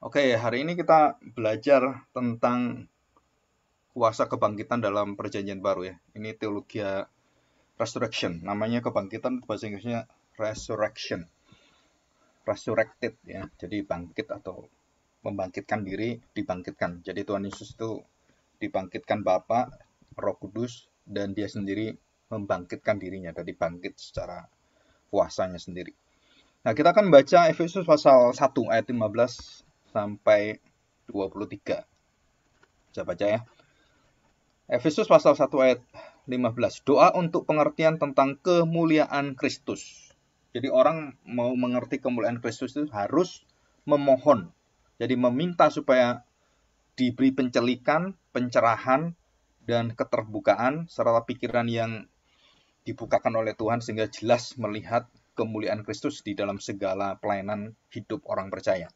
Oke, hari ini kita belajar tentang kuasa kebangkitan dalam perjanjian baru ya. Ini teologi resurrection. Namanya kebangkitan bahasa Inggrisnya resurrection. Resurrected ya. Jadi bangkit atau membangkitkan diri, dibangkitkan. Jadi Tuhan Yesus itu dibangkitkan Bapa, Roh Kudus dan dia sendiri membangkitkan dirinya dari bangkit secara kuasanya sendiri. Nah, kita akan baca Efesus pasal 1 ayat 15 sampai 23. Saya baca ya. Efesus pasal 1 ayat 15. Doa untuk pengertian tentang kemuliaan Kristus. Jadi orang mau mengerti kemuliaan Kristus itu harus memohon. Jadi meminta supaya diberi pencelikan, pencerahan, dan keterbukaan serta pikiran yang dibukakan oleh Tuhan sehingga jelas melihat kemuliaan Kristus di dalam segala pelayanan hidup orang percaya.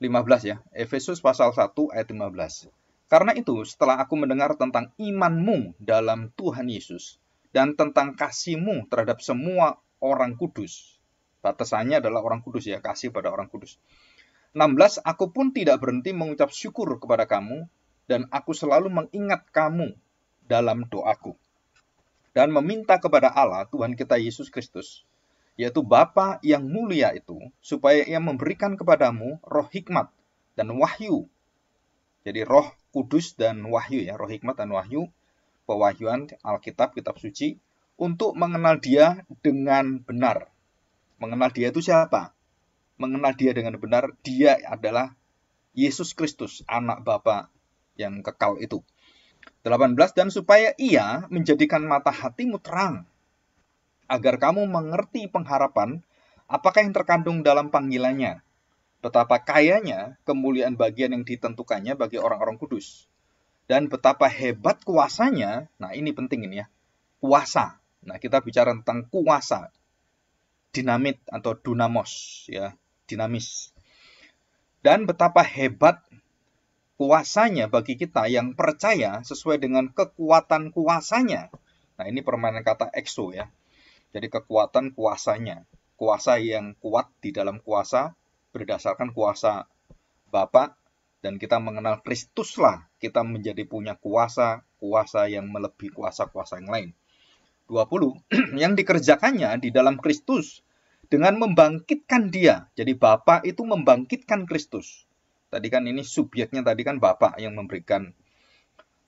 15 ya. Efesus pasal 1 ayat 15. Karena itu, setelah aku mendengar tentang imanmu dalam Tuhan Yesus dan tentang kasihmu terhadap semua orang kudus. Batasannya adalah orang kudus ya, kasih pada orang kudus. 16 Aku pun tidak berhenti mengucap syukur kepada kamu dan aku selalu mengingat kamu dalam doaku dan meminta kepada Allah Tuhan kita Yesus Kristus yaitu Bapa yang mulia itu, supaya ia memberikan kepadamu roh hikmat dan wahyu. Jadi roh kudus dan wahyu ya, roh hikmat dan wahyu, pewahyuan Alkitab, kitab suci, untuk mengenal dia dengan benar. Mengenal dia itu siapa? Mengenal dia dengan benar, dia adalah Yesus Kristus, anak Bapa yang kekal itu. 18 dan supaya ia menjadikan mata hatimu terang agar kamu mengerti pengharapan, apakah yang terkandung dalam panggilannya, betapa kayanya kemuliaan bagian yang ditentukannya bagi orang-orang kudus, dan betapa hebat kuasanya. Nah, ini penting ini ya, kuasa. Nah, kita bicara tentang kuasa, dinamit atau dunamos, ya, dinamis. Dan betapa hebat kuasanya bagi kita yang percaya sesuai dengan kekuatan kuasanya. Nah, ini permainan kata exo ya. Jadi kekuatan kuasanya, kuasa yang kuat di dalam kuasa berdasarkan kuasa Bapa dan kita mengenal Kristuslah kita menjadi punya kuasa, kuasa yang melebihi kuasa-kuasa yang lain. 20 yang dikerjakannya di dalam Kristus dengan membangkitkan dia. Jadi Bapa itu membangkitkan Kristus. Tadi kan ini subjeknya tadi kan Bapak yang memberikan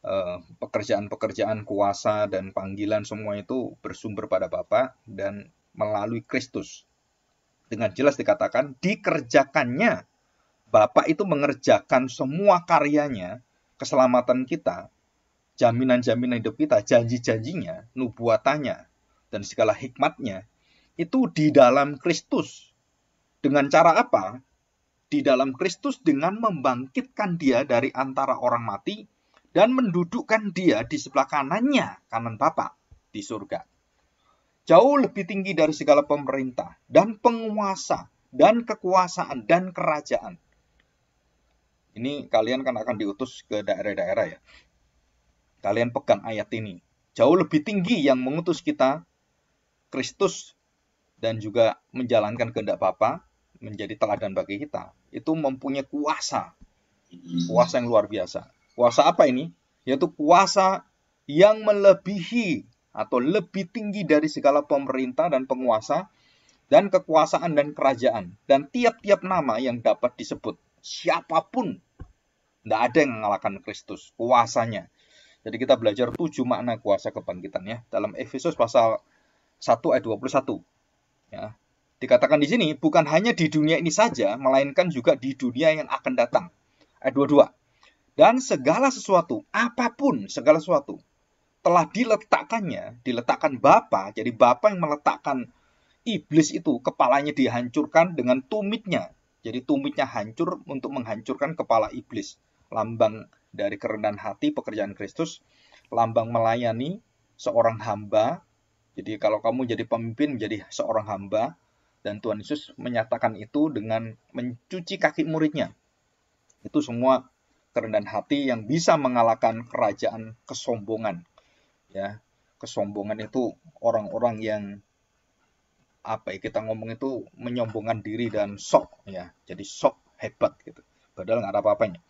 Eh, pekerjaan-pekerjaan kuasa dan panggilan semua itu bersumber pada Bapa dan melalui Kristus. Dengan jelas dikatakan dikerjakannya Bapa itu mengerjakan semua karyanya, keselamatan kita, jaminan-jaminan hidup kita, janji-janjinya, nubuatannya, dan segala hikmatnya itu di dalam Kristus. Dengan cara apa? Di dalam Kristus dengan membangkitkan dia dari antara orang mati dan mendudukkan dia di sebelah kanannya, kanan Bapa di surga. Jauh lebih tinggi dari segala pemerintah dan penguasa dan kekuasaan dan kerajaan. Ini kalian kan akan diutus ke daerah-daerah ya. Kalian pegang ayat ini. Jauh lebih tinggi yang mengutus kita, Kristus, dan juga menjalankan kehendak Bapa menjadi teladan bagi kita. Itu mempunyai kuasa. Kuasa yang luar biasa Puasa apa ini? Yaitu puasa yang melebihi atau lebih tinggi dari segala pemerintah dan penguasa dan kekuasaan dan kerajaan dan tiap-tiap nama yang dapat disebut siapapun tidak ada yang mengalahkan Kristus kuasanya jadi kita belajar tujuh makna kuasa kebangkitan ya dalam Efesus pasal 1 ayat 21 ya Dikatakan di sini, bukan hanya di dunia ini saja, melainkan juga di dunia yang akan datang. Ayat 22. Dan segala sesuatu, apapun segala sesuatu, telah diletakkannya, diletakkan Bapa, jadi Bapa yang meletakkan iblis itu, kepalanya dihancurkan dengan tumitnya. Jadi tumitnya hancur untuk menghancurkan kepala iblis. Lambang dari kerendahan hati pekerjaan Kristus, lambang melayani seorang hamba. Jadi kalau kamu jadi pemimpin, jadi seorang hamba, dan Tuhan Yesus menyatakan itu dengan mencuci kaki muridnya. Itu semua kerendahan hati yang bisa mengalahkan kerajaan kesombongan. Ya, kesombongan itu orang-orang yang apa ya kita ngomong itu menyombongkan diri dan sok ya. Jadi sok hebat gitu. Padahal nggak ada apa-apanya.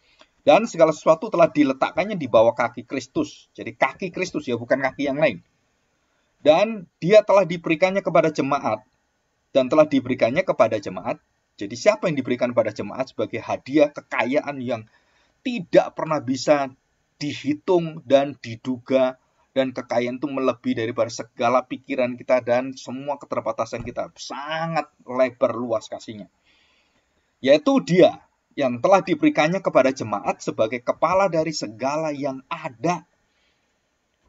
Dan segala sesuatu telah diletakkannya di bawah kaki Kristus. Jadi kaki Kristus ya bukan kaki yang lain. Dan dia telah diberikannya kepada jemaat dan telah diberikannya kepada jemaat. Jadi siapa yang diberikan kepada jemaat sebagai hadiah kekayaan yang tidak pernah bisa dihitung dan diduga dan kekayaan itu melebihi daripada segala pikiran kita dan semua keterbatasan kita. Sangat lebar luas kasihnya. Yaitu dia yang telah diberikannya kepada jemaat sebagai kepala dari segala yang ada.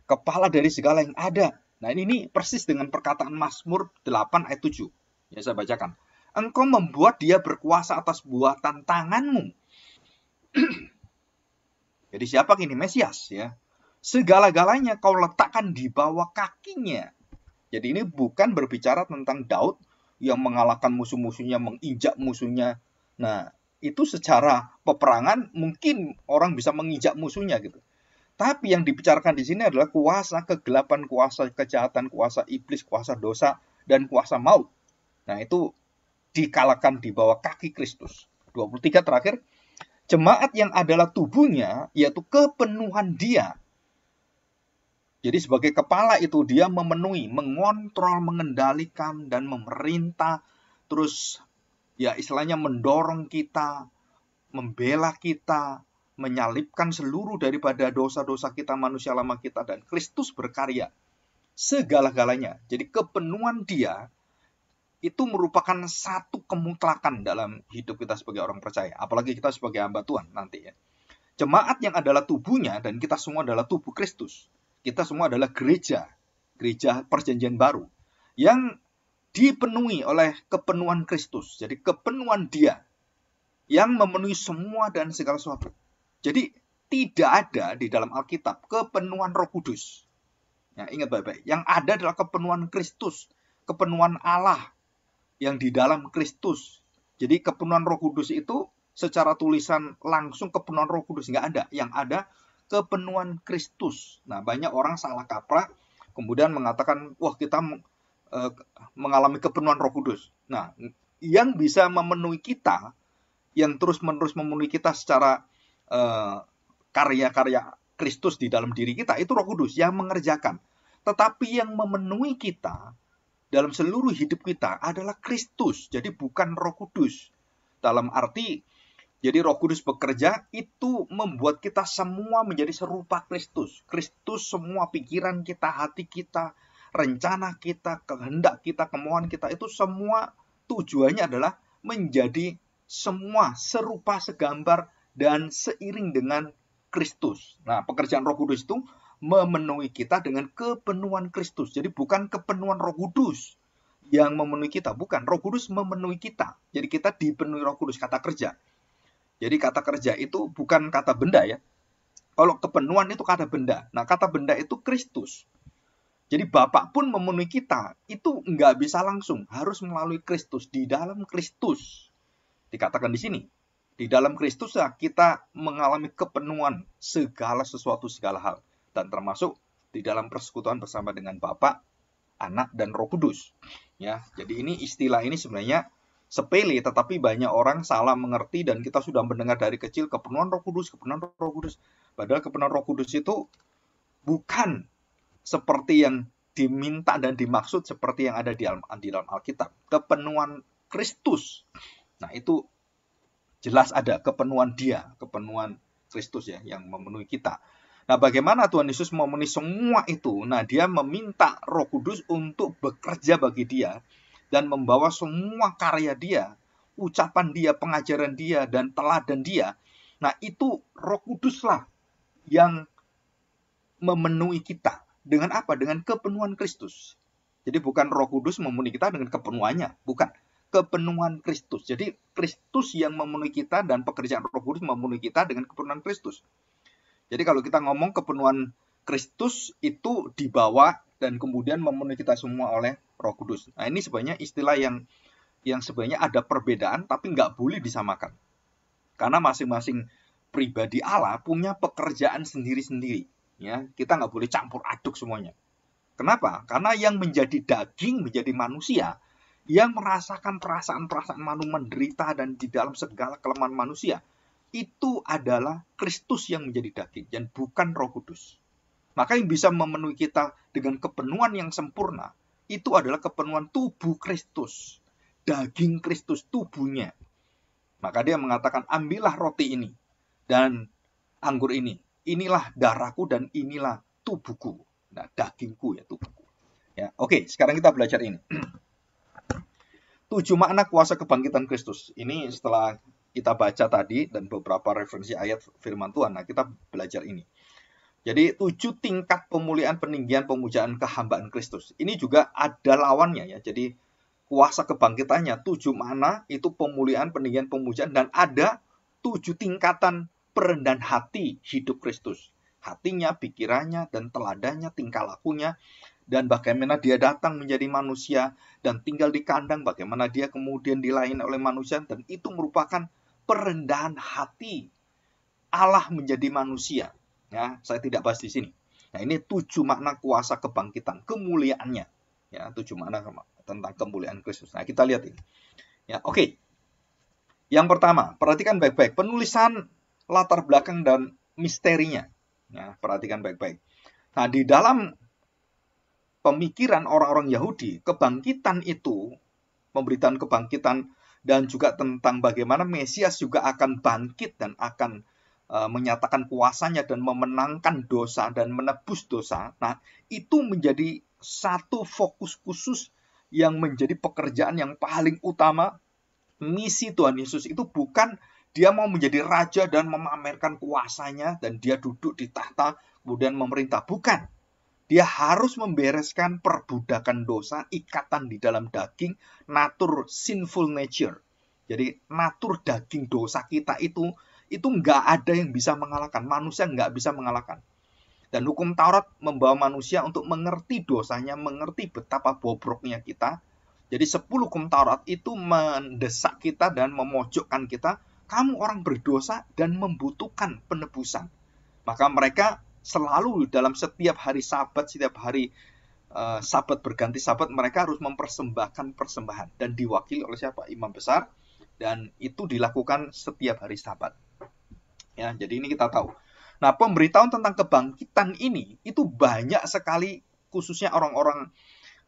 Kepala dari segala yang ada. Nah ini, persis dengan perkataan Mazmur 8 ayat 7. Ya saya bacakan. Engkau membuat dia berkuasa atas buatan tanganmu. Jadi siapa ini Mesias ya? Segala-galanya kau letakkan di bawah kakinya. Jadi ini bukan berbicara tentang Daud yang mengalahkan musuh-musuhnya, menginjak musuhnya. Nah, itu secara peperangan mungkin orang bisa menginjak musuhnya gitu. Tapi yang dibicarakan di sini adalah kuasa kegelapan, kuasa kejahatan, kuasa iblis, kuasa dosa, dan kuasa maut. Nah, itu dikalahkan di bawah kaki Kristus. 23 terakhir, jemaat yang adalah tubuhnya, yaitu kepenuhan dia. Jadi sebagai kepala itu dia memenuhi, mengontrol, mengendalikan, dan memerintah. Terus ya istilahnya mendorong kita, membela kita, menyalipkan seluruh daripada dosa-dosa kita, manusia lama kita, dan Kristus berkarya. Segala-galanya. Jadi kepenuhan dia itu merupakan satu kemutlakan dalam hidup kita sebagai orang percaya, apalagi kita sebagai hamba Tuhan nanti ya. Jemaat yang adalah tubuhnya dan kita semua adalah tubuh Kristus. Kita semua adalah gereja, gereja perjanjian baru yang dipenuhi oleh kepenuhan Kristus. Jadi kepenuhan Dia yang memenuhi semua dan segala sesuatu. Jadi tidak ada di dalam Alkitab kepenuhan Roh Kudus. Ya, ingat baik-baik. Yang ada adalah kepenuhan Kristus, kepenuhan Allah yang di dalam Kristus. Jadi kepenuhan Roh Kudus itu secara tulisan langsung kepenuhan Roh Kudus nggak ada, yang ada kepenuhan Kristus. Nah, banyak orang salah kaprah kemudian mengatakan, "Wah, kita eh, mengalami kepenuhan Roh Kudus." Nah, yang bisa memenuhi kita, yang terus-menerus memenuhi kita secara karya eh, karya-karya Kristus di dalam diri kita itu Roh Kudus yang mengerjakan. Tetapi yang memenuhi kita dalam seluruh hidup kita adalah Kristus, jadi bukan Roh Kudus. Dalam arti, jadi Roh Kudus bekerja itu membuat kita semua menjadi serupa Kristus. Kristus semua pikiran kita, hati kita, rencana kita, kehendak kita, kemauan kita itu semua tujuannya adalah menjadi semua serupa segambar dan seiring dengan Kristus. Nah, pekerjaan Roh Kudus itu memenuhi kita dengan kepenuhan Kristus. Jadi bukan kepenuhan Roh Kudus yang memenuhi kita, bukan Roh Kudus memenuhi kita. Jadi kita dipenuhi Roh Kudus kata kerja. Jadi kata kerja itu bukan kata benda ya. Kalau kepenuhan itu kata benda. Nah, kata benda itu Kristus. Jadi Bapak pun memenuhi kita. Itu nggak bisa langsung. Harus melalui Kristus. Di dalam Kristus. Dikatakan di sini. Di dalam Kristus ya, kita mengalami kepenuhan segala sesuatu, segala hal dan termasuk di dalam persekutuan bersama dengan Bapa, Anak dan Roh Kudus. Ya, jadi ini istilah ini sebenarnya sepele tetapi banyak orang salah mengerti dan kita sudah mendengar dari kecil kepenuhan Roh Kudus, kepenuhan Roh Kudus. Padahal kepenuhan Roh Kudus itu bukan seperti yang diminta dan dimaksud seperti yang ada di dalam, di dalam Alkitab. Kepenuhan Kristus. Nah, itu jelas ada kepenuhan dia, kepenuhan Kristus ya yang memenuhi kita. Nah, bagaimana Tuhan Yesus memenuhi semua itu? Nah, dia meminta Roh Kudus untuk bekerja bagi dia dan membawa semua karya dia, ucapan dia, pengajaran dia, dan teladan dia. Nah, itu Roh Kuduslah yang memenuhi kita. Dengan apa? Dengan kepenuhan Kristus. Jadi bukan Roh Kudus memenuhi kita dengan kepenuhannya, bukan kepenuhan Kristus. Jadi Kristus yang memenuhi kita dan pekerjaan Roh Kudus memenuhi kita dengan kepenuhan Kristus. Jadi kalau kita ngomong kepenuhan Kristus itu dibawa dan kemudian memenuhi kita semua oleh Roh Kudus. Nah ini sebenarnya istilah yang yang sebenarnya ada perbedaan tapi nggak boleh disamakan. Karena masing-masing pribadi Allah punya pekerjaan sendiri-sendiri. Ya, kita nggak boleh campur aduk semuanya. Kenapa? Karena yang menjadi daging, menjadi manusia, yang merasakan perasaan-perasaan manusia menderita dan di dalam segala kelemahan manusia, itu adalah Kristus yang menjadi daging dan bukan Roh Kudus. Maka yang bisa memenuhi kita dengan kepenuhan yang sempurna itu adalah kepenuhan tubuh Kristus, daging Kristus tubuhnya. Maka dia mengatakan, "Ambillah roti ini dan anggur ini. Inilah darahku dan inilah tubuhku." Nah, dagingku ya tubuhku. Ya, oke, sekarang kita belajar ini. Tujuh makna kuasa kebangkitan Kristus. Ini setelah kita baca tadi dan beberapa referensi ayat firman Tuhan. Nah, kita belajar ini. Jadi tujuh tingkat pemulihan, peninggian pemujaan kehambaan Kristus. Ini juga ada lawannya ya. Jadi kuasa kebangkitannya tujuh mana itu pemulihan, peninggian pemujaan dan ada tujuh tingkatan perendahan hati hidup Kristus. Hatinya, pikirannya, dan teladannya, tingkah lakunya, dan bagaimana dia datang menjadi manusia dan tinggal di kandang, bagaimana dia kemudian dilayani oleh manusia, dan itu merupakan perendahan hati Allah menjadi manusia. Ya, saya tidak bahas di sini. Nah, ini tujuh makna kuasa kebangkitan, kemuliaannya. Ya, tujuh makna tentang kemuliaan Kristus. Nah, kita lihat ini. Ya, oke. Okay. Yang pertama, perhatikan baik-baik penulisan latar belakang dan misterinya. Ya, perhatikan baik-baik. Nah, di dalam pemikiran orang-orang Yahudi, kebangkitan itu, pemberitaan kebangkitan dan juga tentang bagaimana Mesias juga akan bangkit dan akan uh, menyatakan kuasanya dan memenangkan dosa dan menebus dosa. Nah, itu menjadi satu fokus khusus yang menjadi pekerjaan yang paling utama misi Tuhan Yesus itu bukan dia mau menjadi raja dan memamerkan kuasanya dan dia duduk di tahta kemudian memerintah bukan dia harus membereskan perbudakan dosa, ikatan di dalam daging, natur sinful nature. Jadi natur daging dosa kita itu itu nggak ada yang bisa mengalahkan. Manusia nggak bisa mengalahkan. Dan hukum Taurat membawa manusia untuk mengerti dosanya, mengerti betapa bobroknya kita. Jadi sepuluh hukum Taurat itu mendesak kita dan memojokkan kita, kamu orang berdosa dan membutuhkan penebusan. Maka mereka selalu dalam setiap hari sabat, setiap hari uh, sabat berganti sabat, mereka harus mempersembahkan persembahan. Dan diwakili oleh siapa? Imam besar. Dan itu dilakukan setiap hari sabat. Ya, jadi ini kita tahu. Nah, pemberitahuan tentang kebangkitan ini itu banyak sekali khususnya orang-orang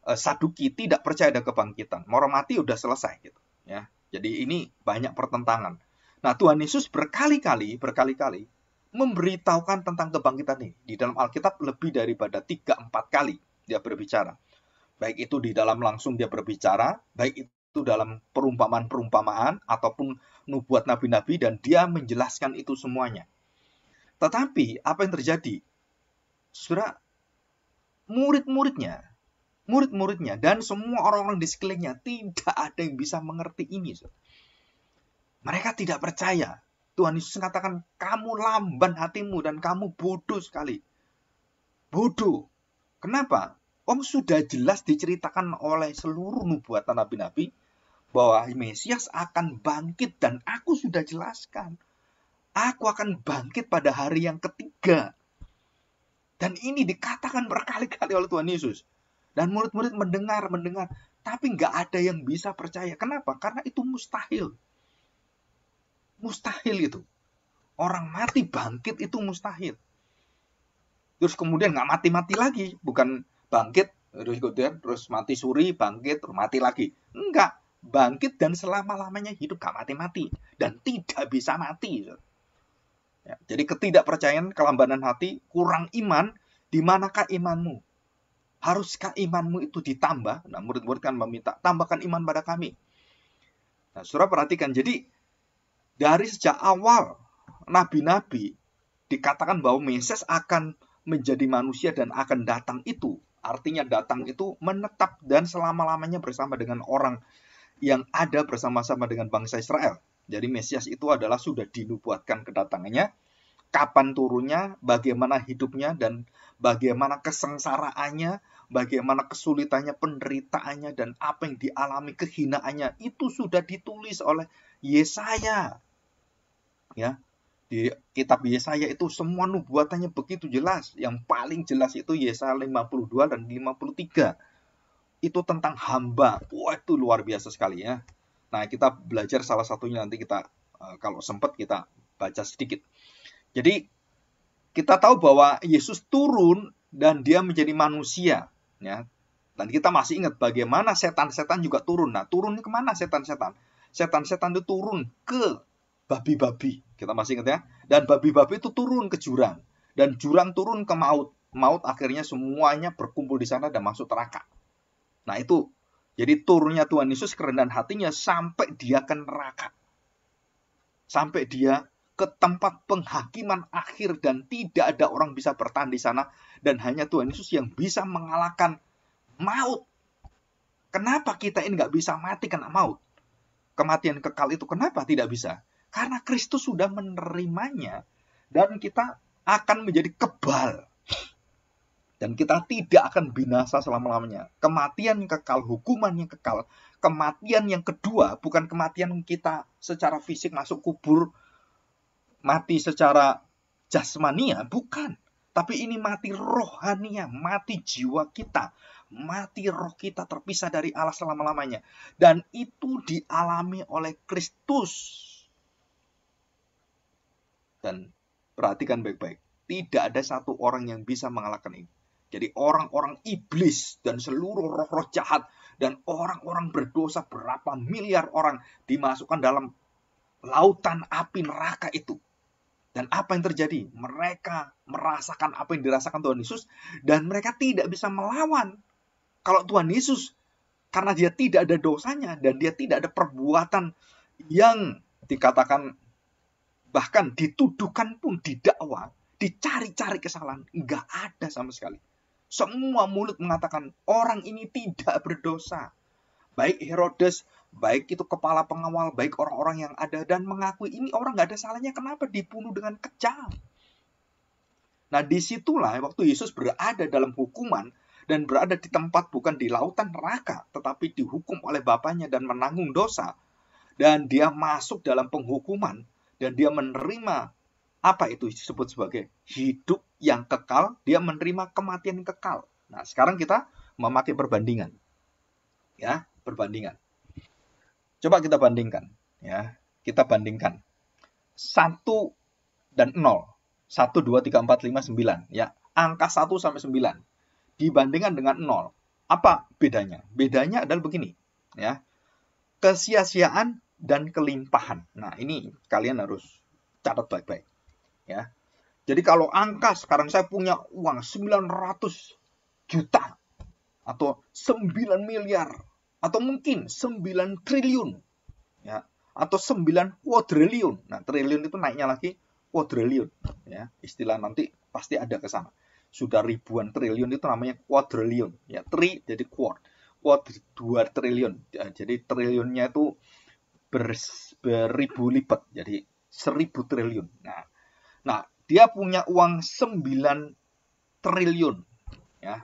uh, Saduki tidak percaya ada kebangkitan. mati udah selesai gitu, ya. Jadi ini banyak pertentangan. Nah, Tuhan Yesus berkali-kali, berkali-kali memberitahukan tentang kebangkitan ini. Di dalam Alkitab lebih daripada 3-4 kali dia berbicara. Baik itu di dalam langsung dia berbicara, baik itu dalam perumpamaan-perumpamaan, ataupun nubuat nabi-nabi, dan dia menjelaskan itu semuanya. Tetapi apa yang terjadi? Saudara, murid-muridnya, murid-muridnya, dan semua orang-orang di sekelilingnya tidak ada yang bisa mengerti ini. Mereka tidak percaya Tuhan Yesus mengatakan, kamu lamban hatimu dan kamu bodoh sekali. Bodoh. Kenapa? Om sudah jelas diceritakan oleh seluruh nubuatan nabi-nabi bahwa Mesias akan bangkit dan aku sudah jelaskan. Aku akan bangkit pada hari yang ketiga. Dan ini dikatakan berkali-kali oleh Tuhan Yesus. Dan murid-murid mendengar, mendengar. Tapi nggak ada yang bisa percaya. Kenapa? Karena itu mustahil. Mustahil itu. Orang mati bangkit itu mustahil. Terus kemudian nggak mati-mati lagi, bukan bangkit terus kemudian terus mati suri bangkit terus mati lagi. Enggak, bangkit dan selama-lamanya hidup gak mati-mati dan tidak bisa mati. Ya, jadi ketidakpercayaan, kelambanan hati, kurang iman, di manakah imanmu? Haruskah imanmu itu ditambah? Nah, murid-murid kan meminta, tambahkan iman pada kami. Nah, surah perhatikan. Jadi, dari sejak awal nabi-nabi dikatakan bahwa Mesias akan menjadi manusia dan akan datang itu. Artinya datang itu menetap dan selama-lamanya bersama dengan orang yang ada bersama-sama dengan bangsa Israel. Jadi Mesias itu adalah sudah dinubuatkan kedatangannya, kapan turunnya, bagaimana hidupnya, dan bagaimana kesengsaraannya, bagaimana kesulitannya, penderitaannya, dan apa yang dialami kehinaannya. Itu sudah ditulis oleh Yesaya ya di kitab Yesaya itu semua nubuatannya begitu jelas. Yang paling jelas itu Yesaya 52 dan 53. Itu tentang hamba. Wah, itu luar biasa sekali ya. Nah, kita belajar salah satunya nanti kita eh, kalau sempat kita baca sedikit. Jadi kita tahu bahwa Yesus turun dan dia menjadi manusia, ya. Dan kita masih ingat bagaimana setan-setan juga turun. Nah, turunnya kemana setan-setan? Setan-setan itu turun ke babi-babi kita masih ingat ya. Dan babi-babi itu turun ke jurang. Dan jurang turun ke maut. Maut akhirnya semuanya berkumpul di sana dan masuk neraka. Nah itu. Jadi turunnya Tuhan Yesus kerendahan hatinya sampai dia ke neraka. Sampai dia ke tempat penghakiman akhir dan tidak ada orang bisa bertahan di sana dan hanya Tuhan Yesus yang bisa mengalahkan maut. Kenapa kita ini nggak bisa mati kena maut? Kematian kekal itu kenapa tidak bisa? Karena Kristus sudah menerimanya dan kita akan menjadi kebal. Dan kita tidak akan binasa selama-lamanya. Kematian yang kekal, hukuman yang kekal. Kematian yang kedua bukan kematian kita secara fisik masuk kubur, mati secara jasmania, bukan. Tapi ini mati rohania, mati jiwa kita mati roh kita terpisah dari Allah selama-lamanya. Dan itu dialami oleh Kristus dan perhatikan baik-baik. Tidak ada satu orang yang bisa mengalahkan ini. Jadi orang-orang iblis dan seluruh roh-roh jahat dan orang-orang berdosa berapa miliar orang dimasukkan dalam lautan api neraka itu. Dan apa yang terjadi? Mereka merasakan apa yang dirasakan Tuhan Yesus dan mereka tidak bisa melawan. Kalau Tuhan Yesus karena dia tidak ada dosanya dan dia tidak ada perbuatan yang dikatakan bahkan dituduhkan pun didakwa, dicari-cari kesalahan, nggak ada sama sekali. Semua mulut mengatakan orang ini tidak berdosa. Baik Herodes, baik itu kepala pengawal, baik orang-orang yang ada dan mengakui ini orang nggak ada salahnya kenapa dibunuh dengan kejam. Nah disitulah waktu Yesus berada dalam hukuman dan berada di tempat bukan di lautan neraka, tetapi dihukum oleh Bapaknya dan menanggung dosa. Dan dia masuk dalam penghukuman dan dia menerima apa itu disebut sebagai hidup yang kekal, dia menerima kematian yang kekal. Nah, sekarang kita memakai perbandingan. Ya, perbandingan. Coba kita bandingkan, ya. Kita bandingkan. 1 dan 0. 1 2 3 4 5 9, ya. Angka 1 sampai 9 dibandingkan dengan 0. Apa bedanya? Bedanya adalah begini, ya. Kesia-siaan dan kelimpahan. Nah, ini kalian harus catat baik-baik. Ya. Jadi kalau angka sekarang saya punya uang 900 juta atau 9 miliar atau mungkin 9 triliun ya atau 9 quadrillion. Nah, triliun itu naiknya lagi quadrillion ya. Istilah nanti pasti ada ke sana. Sudah ribuan triliun itu namanya quadrillion ya. Tri jadi quad. Quad 2 triliun. Ya, jadi triliunnya itu ber, beribu lipat. Jadi seribu triliun. Nah, nah dia punya uang 9 triliun. Ya.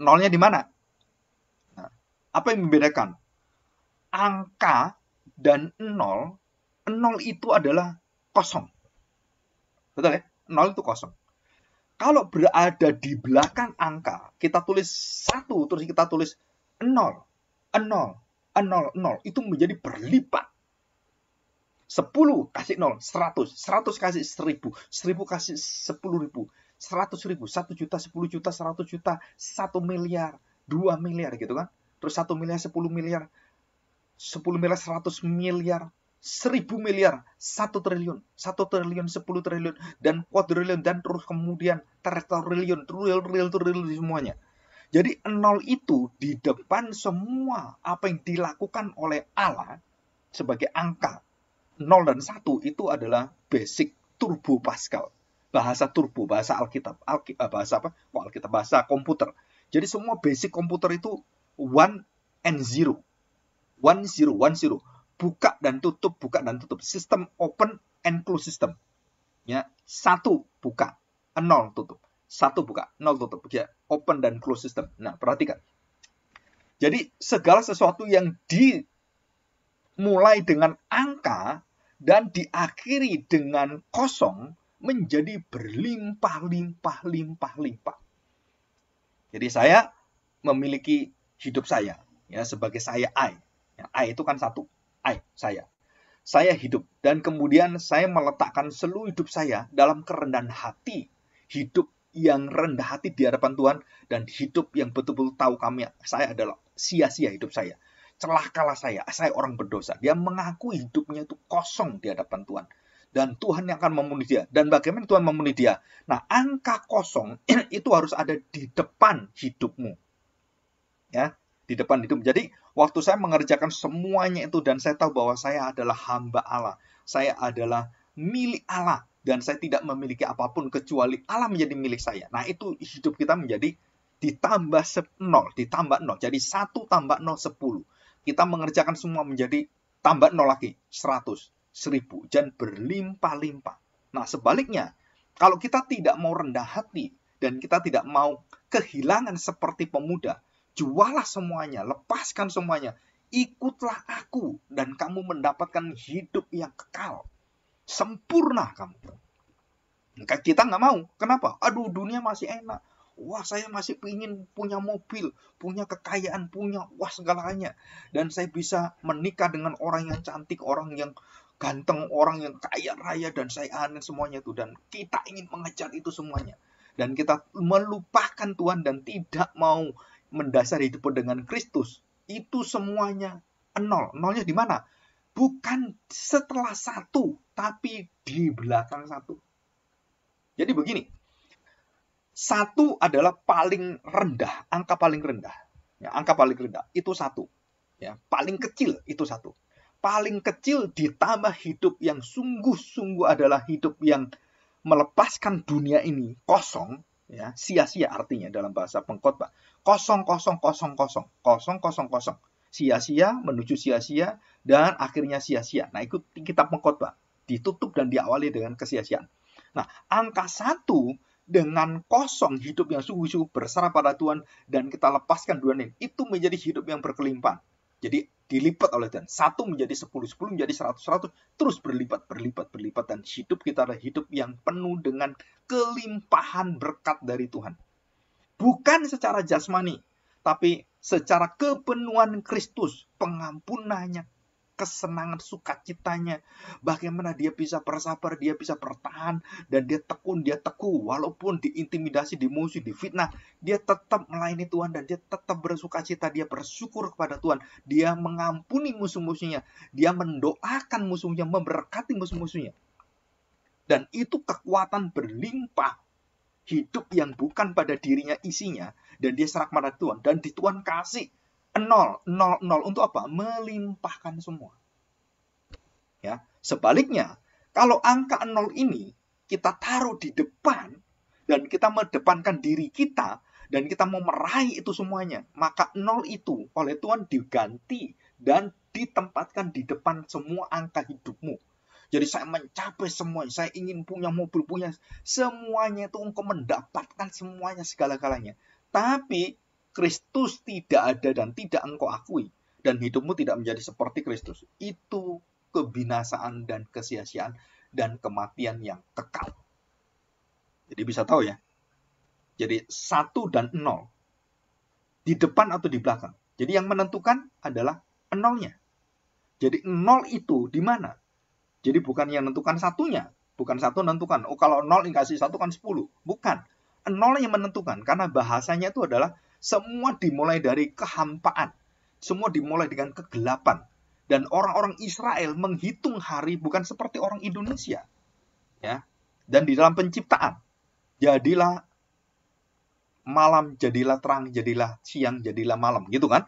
Nolnya di mana? Nah, apa yang membedakan? Angka dan nol, nol itu adalah kosong. Betul ya? Nol itu kosong. Kalau berada di belakang angka, kita tulis satu, terus kita tulis nol, nol, 0,00 itu menjadi berlipat. 10 kasih 0, 100. 100 kasih 1000. 1000 kasih 10 ribu. 100 ribu, 1 juta, 10 juta, 100 juta, 1 miliar, 2 miliar gitu kan. Terus 1 miliar, 10 miliar, 10 miliar, 100 miliar, 1000 miliar, 1 triliun, 1 triliun, 10 triliun, dan kuadriliun, dan terus kemudian triliun, triliun, triliun, triliun, semuanya. Jadi nol itu di depan semua apa yang dilakukan oleh Allah sebagai angka Nol dan satu itu adalah basic turbo Pascal. Bahasa turbo, bahasa Alkitab, Alki, eh, bahasa apa? Oh, Alkitab bahasa komputer. Jadi semua basic komputer itu one and zero. One zero, one zero. Buka dan tutup, buka dan tutup. Sistem open and close system. Ya, satu buka, nol tutup. Satu buka, nol tutup. Ya, open dan close system. Nah, perhatikan. Jadi, segala sesuatu yang dimulai dengan angka dan diakhiri dengan kosong menjadi berlimpah-limpah-limpah-limpah. Jadi, saya memiliki hidup saya ya sebagai saya I. Ya, I itu kan satu, I, saya. Saya hidup dan kemudian saya meletakkan seluruh hidup saya dalam kerendahan hati hidup yang rendah hati di hadapan Tuhan dan hidup yang betul-betul tahu kami saya adalah sia-sia hidup saya. Celakalah saya, saya orang berdosa. Dia mengakui hidupnya itu kosong di hadapan Tuhan. Dan Tuhan yang akan memenuhi dia. Dan bagaimana Tuhan memenuhi dia? Nah, angka kosong itu harus ada di depan hidupmu. Ya, di depan hidup. Jadi, waktu saya mengerjakan semuanya itu dan saya tahu bahwa saya adalah hamba Allah. Saya adalah milik Allah dan saya tidak memiliki apapun kecuali Allah menjadi milik saya. Nah, itu hidup kita menjadi ditambah 0, ditambah 0. Jadi 1 tambah 0, 10. Kita mengerjakan semua menjadi tambah 0 lagi, 100, 1000, dan berlimpah-limpah. Nah, sebaliknya, kalau kita tidak mau rendah hati dan kita tidak mau kehilangan seperti pemuda, jualah semuanya, lepaskan semuanya, ikutlah aku dan kamu mendapatkan hidup yang kekal sempurna kamu. Kita nggak mau. Kenapa? Aduh, dunia masih enak. Wah, saya masih ingin punya mobil, punya kekayaan, punya wah segalanya. Dan saya bisa menikah dengan orang yang cantik, orang yang ganteng, orang yang kaya raya, dan saya aneh semuanya itu. Dan kita ingin mengejar itu semuanya. Dan kita melupakan Tuhan dan tidak mau mendasari hidup dengan Kristus. Itu semuanya nol. Nolnya di mana? bukan setelah satu, tapi di belakang satu. Jadi begini, satu adalah paling rendah, angka paling rendah. Ya, angka paling rendah itu satu. Ya, paling kecil itu satu. Paling kecil ditambah hidup yang sungguh-sungguh adalah hidup yang melepaskan dunia ini kosong, ya sia-sia artinya dalam bahasa pengkhotbah. Kosong kosong kosong kosong kosong kosong kosong sia-sia menuju sia-sia dan akhirnya sia-sia. Nah, itu kitab pengkhotbah ditutup dan diawali dengan kesia Nah, angka satu dengan kosong hidup yang sungguh-sungguh berserah pada Tuhan dan kita lepaskan dua ini, itu menjadi hidup yang berkelimpahan. Jadi dilipat oleh Tuhan. Satu menjadi sepuluh, sepuluh menjadi seratus, seratus. Terus berlipat, berlipat, berlipat. Dan hidup kita adalah hidup yang penuh dengan kelimpahan berkat dari Tuhan. Bukan secara jasmani, tapi secara kepenuhan Kristus, pengampunannya, kesenangan sukacitanya, bagaimana dia bisa bersabar, dia bisa bertahan, dan dia tekun, dia teguh, walaupun diintimidasi, dimusuhi, difitnah, dia tetap melayani Tuhan dan dia tetap bersukacita, dia bersyukur kepada Tuhan, dia mengampuni musuh-musuhnya, dia mendoakan musuhnya, memberkati musuh-musuhnya. Dan itu kekuatan berlimpah hidup yang bukan pada dirinya isinya, dan dia serak pada Tuhan dan di Tuhan kasih nol nol nol untuk apa melimpahkan semua ya sebaliknya kalau angka nol ini kita taruh di depan dan kita mendepankan diri kita dan kita mau meraih itu semuanya maka nol itu oleh Tuhan diganti dan ditempatkan di depan semua angka hidupmu jadi saya mencapai semua, Saya ingin punya mobil, punya semuanya itu untuk mendapatkan semuanya segala-galanya. Tapi Kristus tidak ada dan tidak engkau akui dan hidupmu tidak menjadi seperti Kristus. Itu kebinasaan dan kesia-siaan dan kematian yang kekal. Jadi bisa tahu ya. Jadi satu dan nol. Di depan atau di belakang. Jadi yang menentukan adalah nolnya. Jadi nol itu di mana? Jadi bukan yang menentukan satunya, bukan satu menentukan. Oh kalau nol dikasih satu kan sepuluh? Bukan nol yang menentukan karena bahasanya itu adalah semua dimulai dari kehampaan, semua dimulai dengan kegelapan. Dan orang-orang Israel menghitung hari bukan seperti orang Indonesia. Ya. Dan di dalam penciptaan, jadilah malam, jadilah terang, jadilah siang, jadilah malam, gitu kan?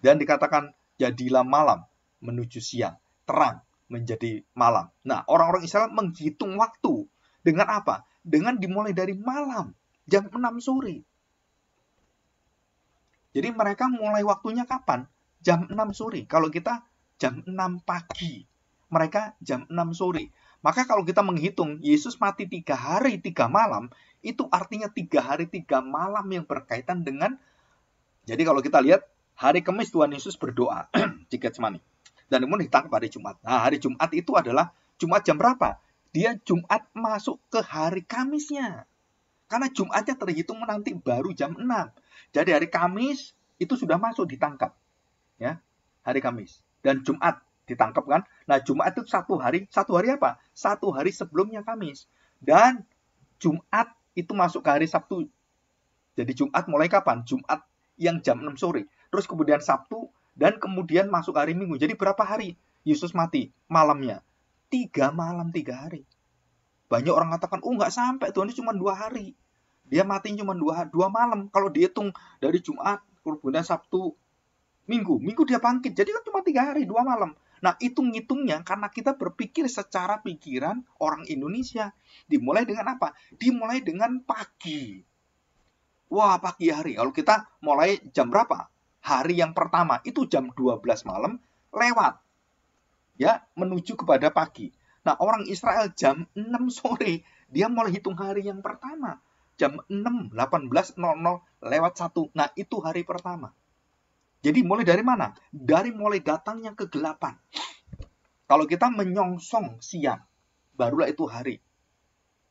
Dan dikatakan jadilah malam menuju siang, terang menjadi malam. Nah, orang-orang Israel menghitung waktu dengan apa? Dengan dimulai dari malam jam 6 sore. Jadi mereka mulai waktunya kapan? Jam 6 sore. Kalau kita jam 6 pagi, mereka jam 6 sore. Maka kalau kita menghitung Yesus mati tiga hari tiga malam, itu artinya tiga hari tiga malam yang berkaitan dengan. Jadi kalau kita lihat hari Kamis Tuhan Yesus berdoa jika Getsemani. dan kemudian ditangkap hari Jumat. Nah hari Jumat itu adalah Jumat jam berapa? Dia Jumat masuk ke hari Kamisnya. Karena Jumatnya terhitung nanti baru jam 6. Jadi hari Kamis itu sudah masuk ditangkap. Ya, hari Kamis. Dan Jumat ditangkap kan. Nah, Jumat itu satu hari, satu hari apa? Satu hari sebelumnya Kamis. Dan Jumat itu masuk ke hari Sabtu. Jadi Jumat mulai kapan? Jumat yang jam 6 sore. Terus kemudian Sabtu dan kemudian masuk hari Minggu. Jadi berapa hari Yesus mati malamnya? Tiga malam, tiga hari. Banyak orang katakan, oh nggak sampai, Tuhan itu cuma dua hari. Dia mati cuma dua, dua malam. Kalau dihitung dari Jumat, kurbunan Sabtu, Minggu. Minggu dia bangkit. Jadi kan cuma tiga hari, dua malam. Nah, hitung-hitungnya karena kita berpikir secara pikiran orang Indonesia. Dimulai dengan apa? Dimulai dengan pagi. Wah, pagi hari. Kalau kita mulai jam berapa? Hari yang pertama itu jam 12 malam lewat. Ya, menuju kepada pagi. Nah, orang Israel jam 6 sore, dia mulai hitung hari yang pertama. Jam 6, 18.00 lewat 1. Nah, itu hari pertama. Jadi mulai dari mana? Dari mulai datangnya kegelapan. Kalau kita menyongsong siang, barulah itu hari.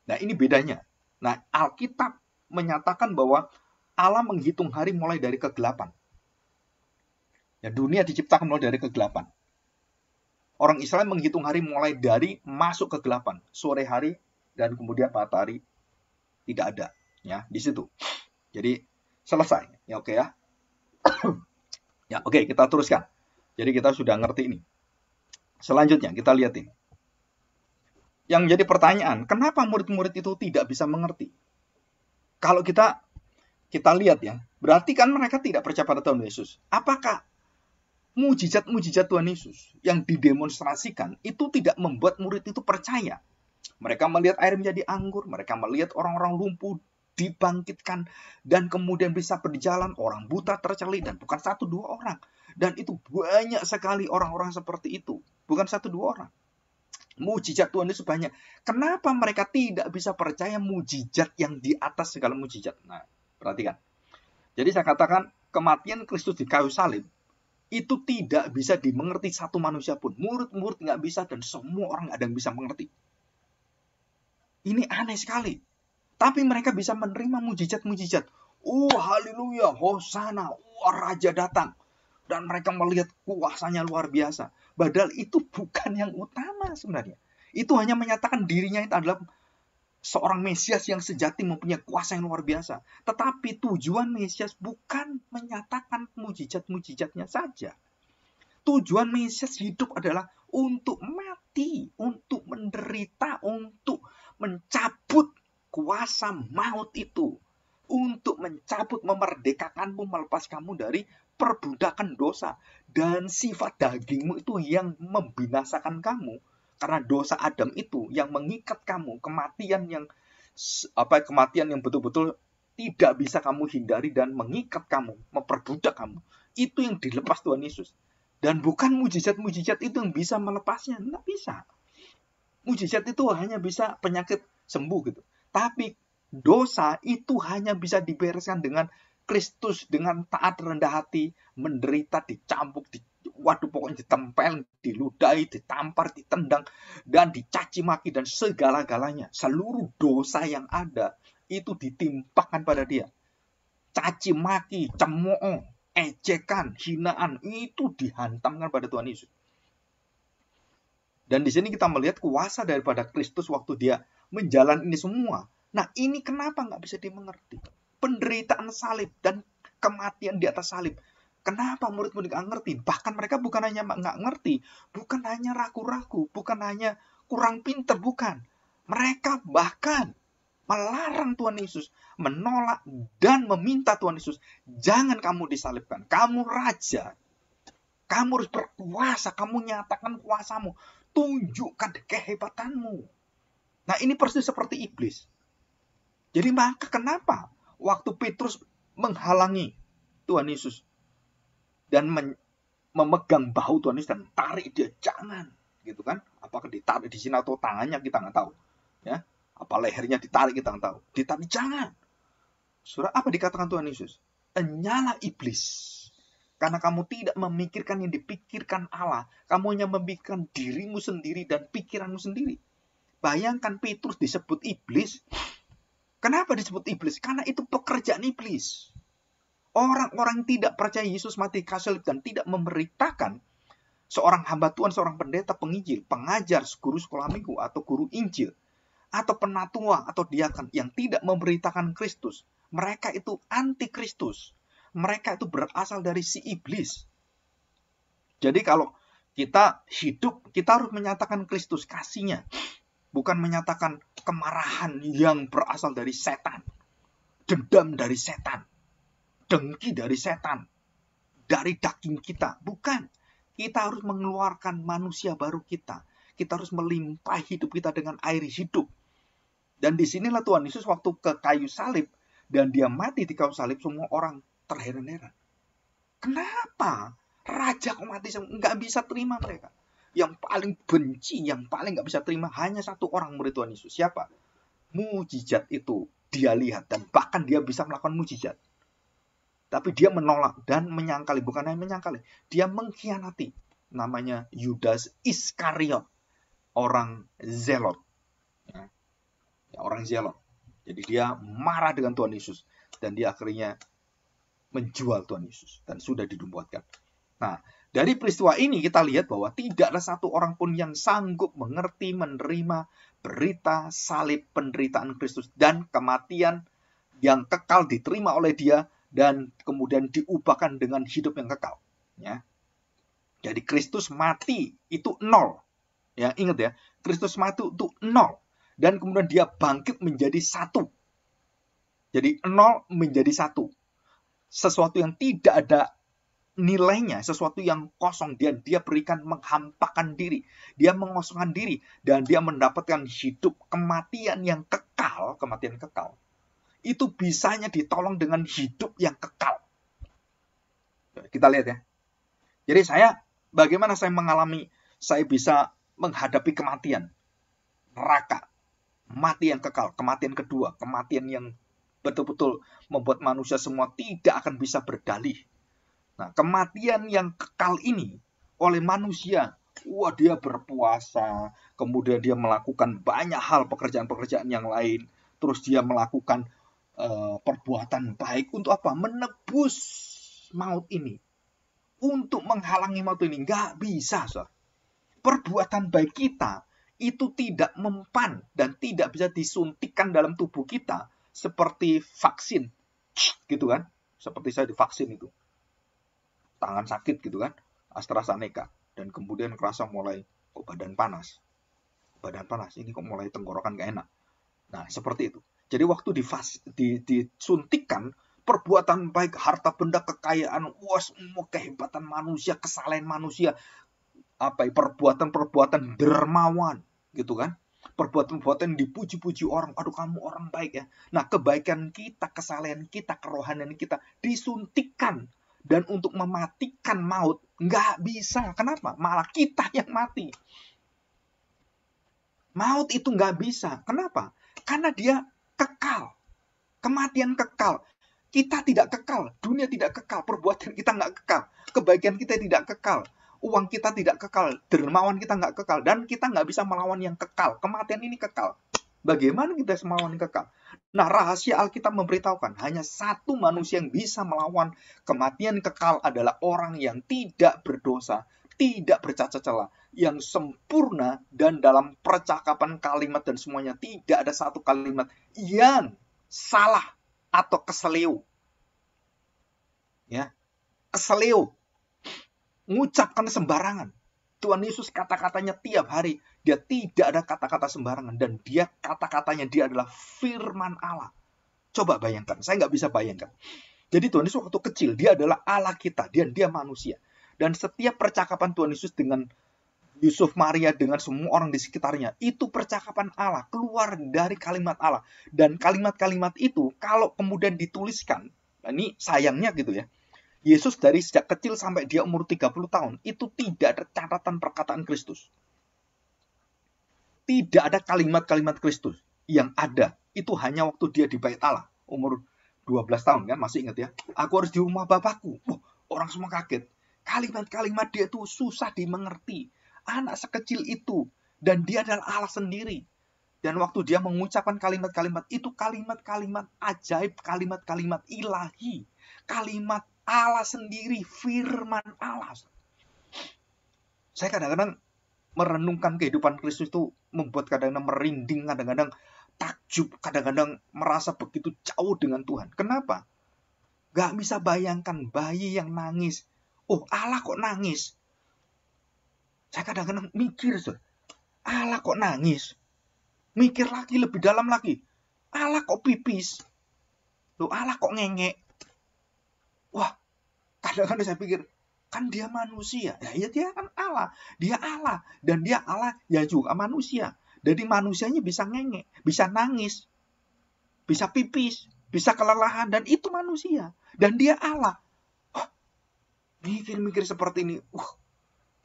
Nah, ini bedanya. Nah, Alkitab menyatakan bahwa Allah menghitung hari mulai dari kegelapan. Ya, dunia diciptakan mulai dari kegelapan. Orang Islam menghitung hari mulai dari masuk kegelapan, sore hari dan kemudian matahari tidak ada ya di situ. Jadi selesai. Ya oke ya. ya oke, kita teruskan. Jadi kita sudah ngerti ini. Selanjutnya kita lihat ini. Yang jadi pertanyaan, kenapa murid-murid itu tidak bisa mengerti? Kalau kita kita lihat ya, berarti kan mereka tidak percaya pada Tuhan Yesus. Apakah mujizat-mujizat Tuhan Yesus yang didemonstrasikan itu tidak membuat murid itu percaya. Mereka melihat air menjadi anggur, mereka melihat orang-orang lumpuh dibangkitkan dan kemudian bisa berjalan, orang buta tercelik dan bukan satu dua orang. Dan itu banyak sekali orang-orang seperti itu, bukan satu dua orang. Mujizat Tuhan Yesus banyak. Kenapa mereka tidak bisa percaya mujizat yang di atas segala mujizat? Nah, perhatikan. Jadi saya katakan kematian Kristus di kayu salib itu tidak bisa dimengerti satu manusia pun. Murid-murid nggak bisa dan semua orang nggak ada yang bisa mengerti. Ini aneh sekali. Tapi mereka bisa menerima mujizat-mujizat. Oh haleluya, hosana, oh, raja datang. Dan mereka melihat kuasanya luar biasa. Padahal itu bukan yang utama sebenarnya. Itu hanya menyatakan dirinya itu adalah seorang Mesias yang sejati mempunyai kuasa yang luar biasa. Tetapi tujuan Mesias bukan menyatakan mujizat-mujizatnya saja. Tujuan Mesias hidup adalah untuk mati, untuk menderita, untuk mencabut kuasa maut itu. Untuk mencabut, memerdekakanmu, melepas kamu dari perbudakan dosa. Dan sifat dagingmu itu yang membinasakan kamu karena dosa Adam itu yang mengikat kamu kematian yang apa kematian yang betul-betul tidak bisa kamu hindari dan mengikat kamu, memperbudak kamu. Itu yang dilepas Tuhan Yesus. Dan bukan mujizat-mujizat itu yang bisa melepasnya, tidak bisa. Mujizat itu hanya bisa penyakit sembuh gitu. Tapi dosa itu hanya bisa dibereskan dengan Kristus dengan taat rendah hati, menderita, dicambuk, waduh pokoknya ditempel, diludahi, ditampar, ditendang, dan dicaci maki dan segala-galanya. Seluruh dosa yang ada itu ditimpakan pada dia. Caci maki, cemooh, ejekan, hinaan itu dihantamkan pada Tuhan Yesus. Dan di sini kita melihat kuasa daripada Kristus waktu dia menjalani ini semua. Nah ini kenapa nggak bisa dimengerti? Penderitaan salib dan kematian di atas salib Kenapa murid-murid nggak ngerti? Bahkan mereka bukan hanya nggak ngerti, bukan hanya ragu-ragu, bukan hanya kurang pinter, bukan. Mereka bahkan melarang Tuhan Yesus, menolak dan meminta Tuhan Yesus, jangan kamu disalibkan, kamu raja. Kamu harus berkuasa, kamu nyatakan kuasamu, tunjukkan kehebatanmu. Nah ini persis seperti iblis. Jadi maka kenapa waktu Petrus menghalangi Tuhan Yesus dan memegang bahu Tuhan Yesus dan tarik dia jangan gitu kan apakah ditarik di sini atau tangannya kita nggak tahu ya apa lehernya ditarik kita nggak tahu ditarik jangan surah apa dikatakan Tuhan Yesus "Enyala iblis karena kamu tidak memikirkan yang dipikirkan Allah kamu hanya memikirkan dirimu sendiri dan pikiranmu sendiri bayangkan Petrus disebut iblis kenapa disebut iblis karena itu pekerjaan iblis orang-orang tidak percaya Yesus mati kasalib dan tidak memberitakan seorang hamba Tuhan, seorang pendeta, penginjil, pengajar, guru sekolah minggu, atau guru Injil, atau penatua, atau diakan yang tidak memberitakan Kristus. Mereka itu anti Kristus. Mereka itu berasal dari si iblis. Jadi kalau kita hidup, kita harus menyatakan Kristus kasihnya. Bukan menyatakan kemarahan yang berasal dari setan. Dendam dari setan dengki dari setan, dari daging kita. Bukan. Kita harus mengeluarkan manusia baru kita. Kita harus melimpah hidup kita dengan air hidup. Dan disinilah Tuhan Yesus waktu ke kayu salib dan dia mati di kayu salib semua orang terheran-heran. Kenapa raja kok mati nggak bisa terima mereka? Yang paling benci, yang paling nggak bisa terima hanya satu orang murid Tuhan Yesus. Siapa? Mujizat itu dia lihat dan bahkan dia bisa melakukan mujizat. Tapi dia menolak dan menyangkali, bukan hanya menyangkali, dia mengkhianati. Namanya Yudas Iskariot, orang Zelot. Ya. ya, orang Zelot. Jadi dia marah dengan Tuhan Yesus dan dia akhirnya menjual Tuhan Yesus dan sudah dinubuatkan. Nah, dari peristiwa ini kita lihat bahwa tidak ada satu orang pun yang sanggup mengerti menerima berita salib penderitaan Kristus dan kematian yang kekal diterima oleh dia dan kemudian diubahkan dengan hidup yang kekal. Ya. Jadi Kristus mati itu nol. Ya, ingat ya, Kristus mati itu nol dan kemudian dia bangkit menjadi satu. Jadi nol menjadi satu. Sesuatu yang tidak ada nilainya, sesuatu yang kosong dan dia berikan menghampakan diri, dia mengosongkan diri dan dia mendapatkan hidup kematian yang kekal, kematian kekal itu bisanya ditolong dengan hidup yang kekal. Kita lihat ya. Jadi saya bagaimana saya mengalami saya bisa menghadapi kematian neraka, mati yang kekal, kematian kedua, kematian yang betul-betul membuat manusia semua tidak akan bisa berdalih. Nah, kematian yang kekal ini oleh manusia wah dia berpuasa, kemudian dia melakukan banyak hal pekerjaan-pekerjaan yang lain, terus dia melakukan Eh, perbuatan baik untuk apa? Menebus maut ini. Untuk menghalangi maut ini. Nggak bisa, saudara. Perbuatan baik kita itu tidak mempan dan tidak bisa disuntikkan dalam tubuh kita seperti vaksin. Gitu kan? Seperti saya divaksin itu. Tangan sakit gitu kan. AstraZeneca. Dan kemudian kerasa mulai kok badan panas. Badan panas, ini kok mulai tenggorokan gak enak. Nah, seperti itu. Jadi waktu difas, di, disuntikan perbuatan baik, harta benda, kekayaan, uas kehebatan manusia, kesalahan manusia, apa ya, perbuatan-perbuatan dermawan, gitu kan? Perbuatan-perbuatan dipuji-puji orang, aduh kamu orang baik ya. Nah kebaikan kita, kesalahan kita, kerohanian kita disuntikan dan untuk mematikan maut nggak bisa. Kenapa? Malah kita yang mati. Maut itu nggak bisa. Kenapa? Karena dia kekal. Kematian kekal. Kita tidak kekal, dunia tidak kekal, perbuatan kita nggak kekal, kebaikan kita tidak kekal, uang kita tidak kekal, dermawan kita nggak kekal, dan kita nggak bisa melawan yang kekal. Kematian ini kekal. Bagaimana kita melawan kekal? Nah, rahasia Alkitab memberitahukan hanya satu manusia yang bisa melawan kematian kekal adalah orang yang tidak berdosa, tidak bercacat celah, yang sempurna dan dalam percakapan kalimat dan semuanya tidak ada satu kalimat yang salah atau keseleo, Ya, keseleo, Mengucapkan sembarangan. Tuhan Yesus kata-katanya tiap hari, dia tidak ada kata-kata sembarangan. Dan dia kata-katanya, dia adalah firman Allah. Coba bayangkan, saya nggak bisa bayangkan. Jadi Tuhan Yesus waktu kecil, dia adalah Allah kita, dia, dia manusia. Dan setiap percakapan Tuhan Yesus dengan Yusuf Maria dengan semua orang di sekitarnya. Itu percakapan Allah, keluar dari kalimat Allah. Dan kalimat-kalimat itu kalau kemudian dituliskan, nah, ini sayangnya gitu ya. Yesus dari sejak kecil sampai dia umur 30 tahun, itu tidak ada catatan perkataan Kristus. Tidak ada kalimat-kalimat Kristus yang ada. Itu hanya waktu dia di bait Allah, umur 12 tahun kan, masih ingat ya. Aku harus di rumah Bapakku. Wah, orang semua kaget. Kalimat-kalimat dia itu susah dimengerti anak sekecil itu dan dia adalah Allah sendiri. Dan waktu dia mengucapkan kalimat-kalimat itu kalimat-kalimat ajaib, kalimat-kalimat ilahi, kalimat Allah sendiri, firman Allah. Saya kadang-kadang merenungkan kehidupan Kristus itu membuat kadang-kadang merinding, kadang-kadang takjub, kadang-kadang merasa begitu jauh dengan Tuhan. Kenapa? Gak bisa bayangkan bayi yang nangis. Oh Allah kok nangis? Saya kadang-kadang mikir, tuh, Allah kok nangis? Mikir lagi lebih dalam lagi. Allah kok pipis? Loh, Allah kok ngengek? Wah, kadang-kadang saya pikir, kan dia manusia. Ya, ya dia kan Allah. Dia Allah. Dan dia Allah ya juga manusia. Jadi manusianya bisa ngengek, bisa nangis, bisa pipis, bisa kelelahan. Dan itu manusia. Dan dia Allah. Mikir-mikir oh, seperti ini. Uh,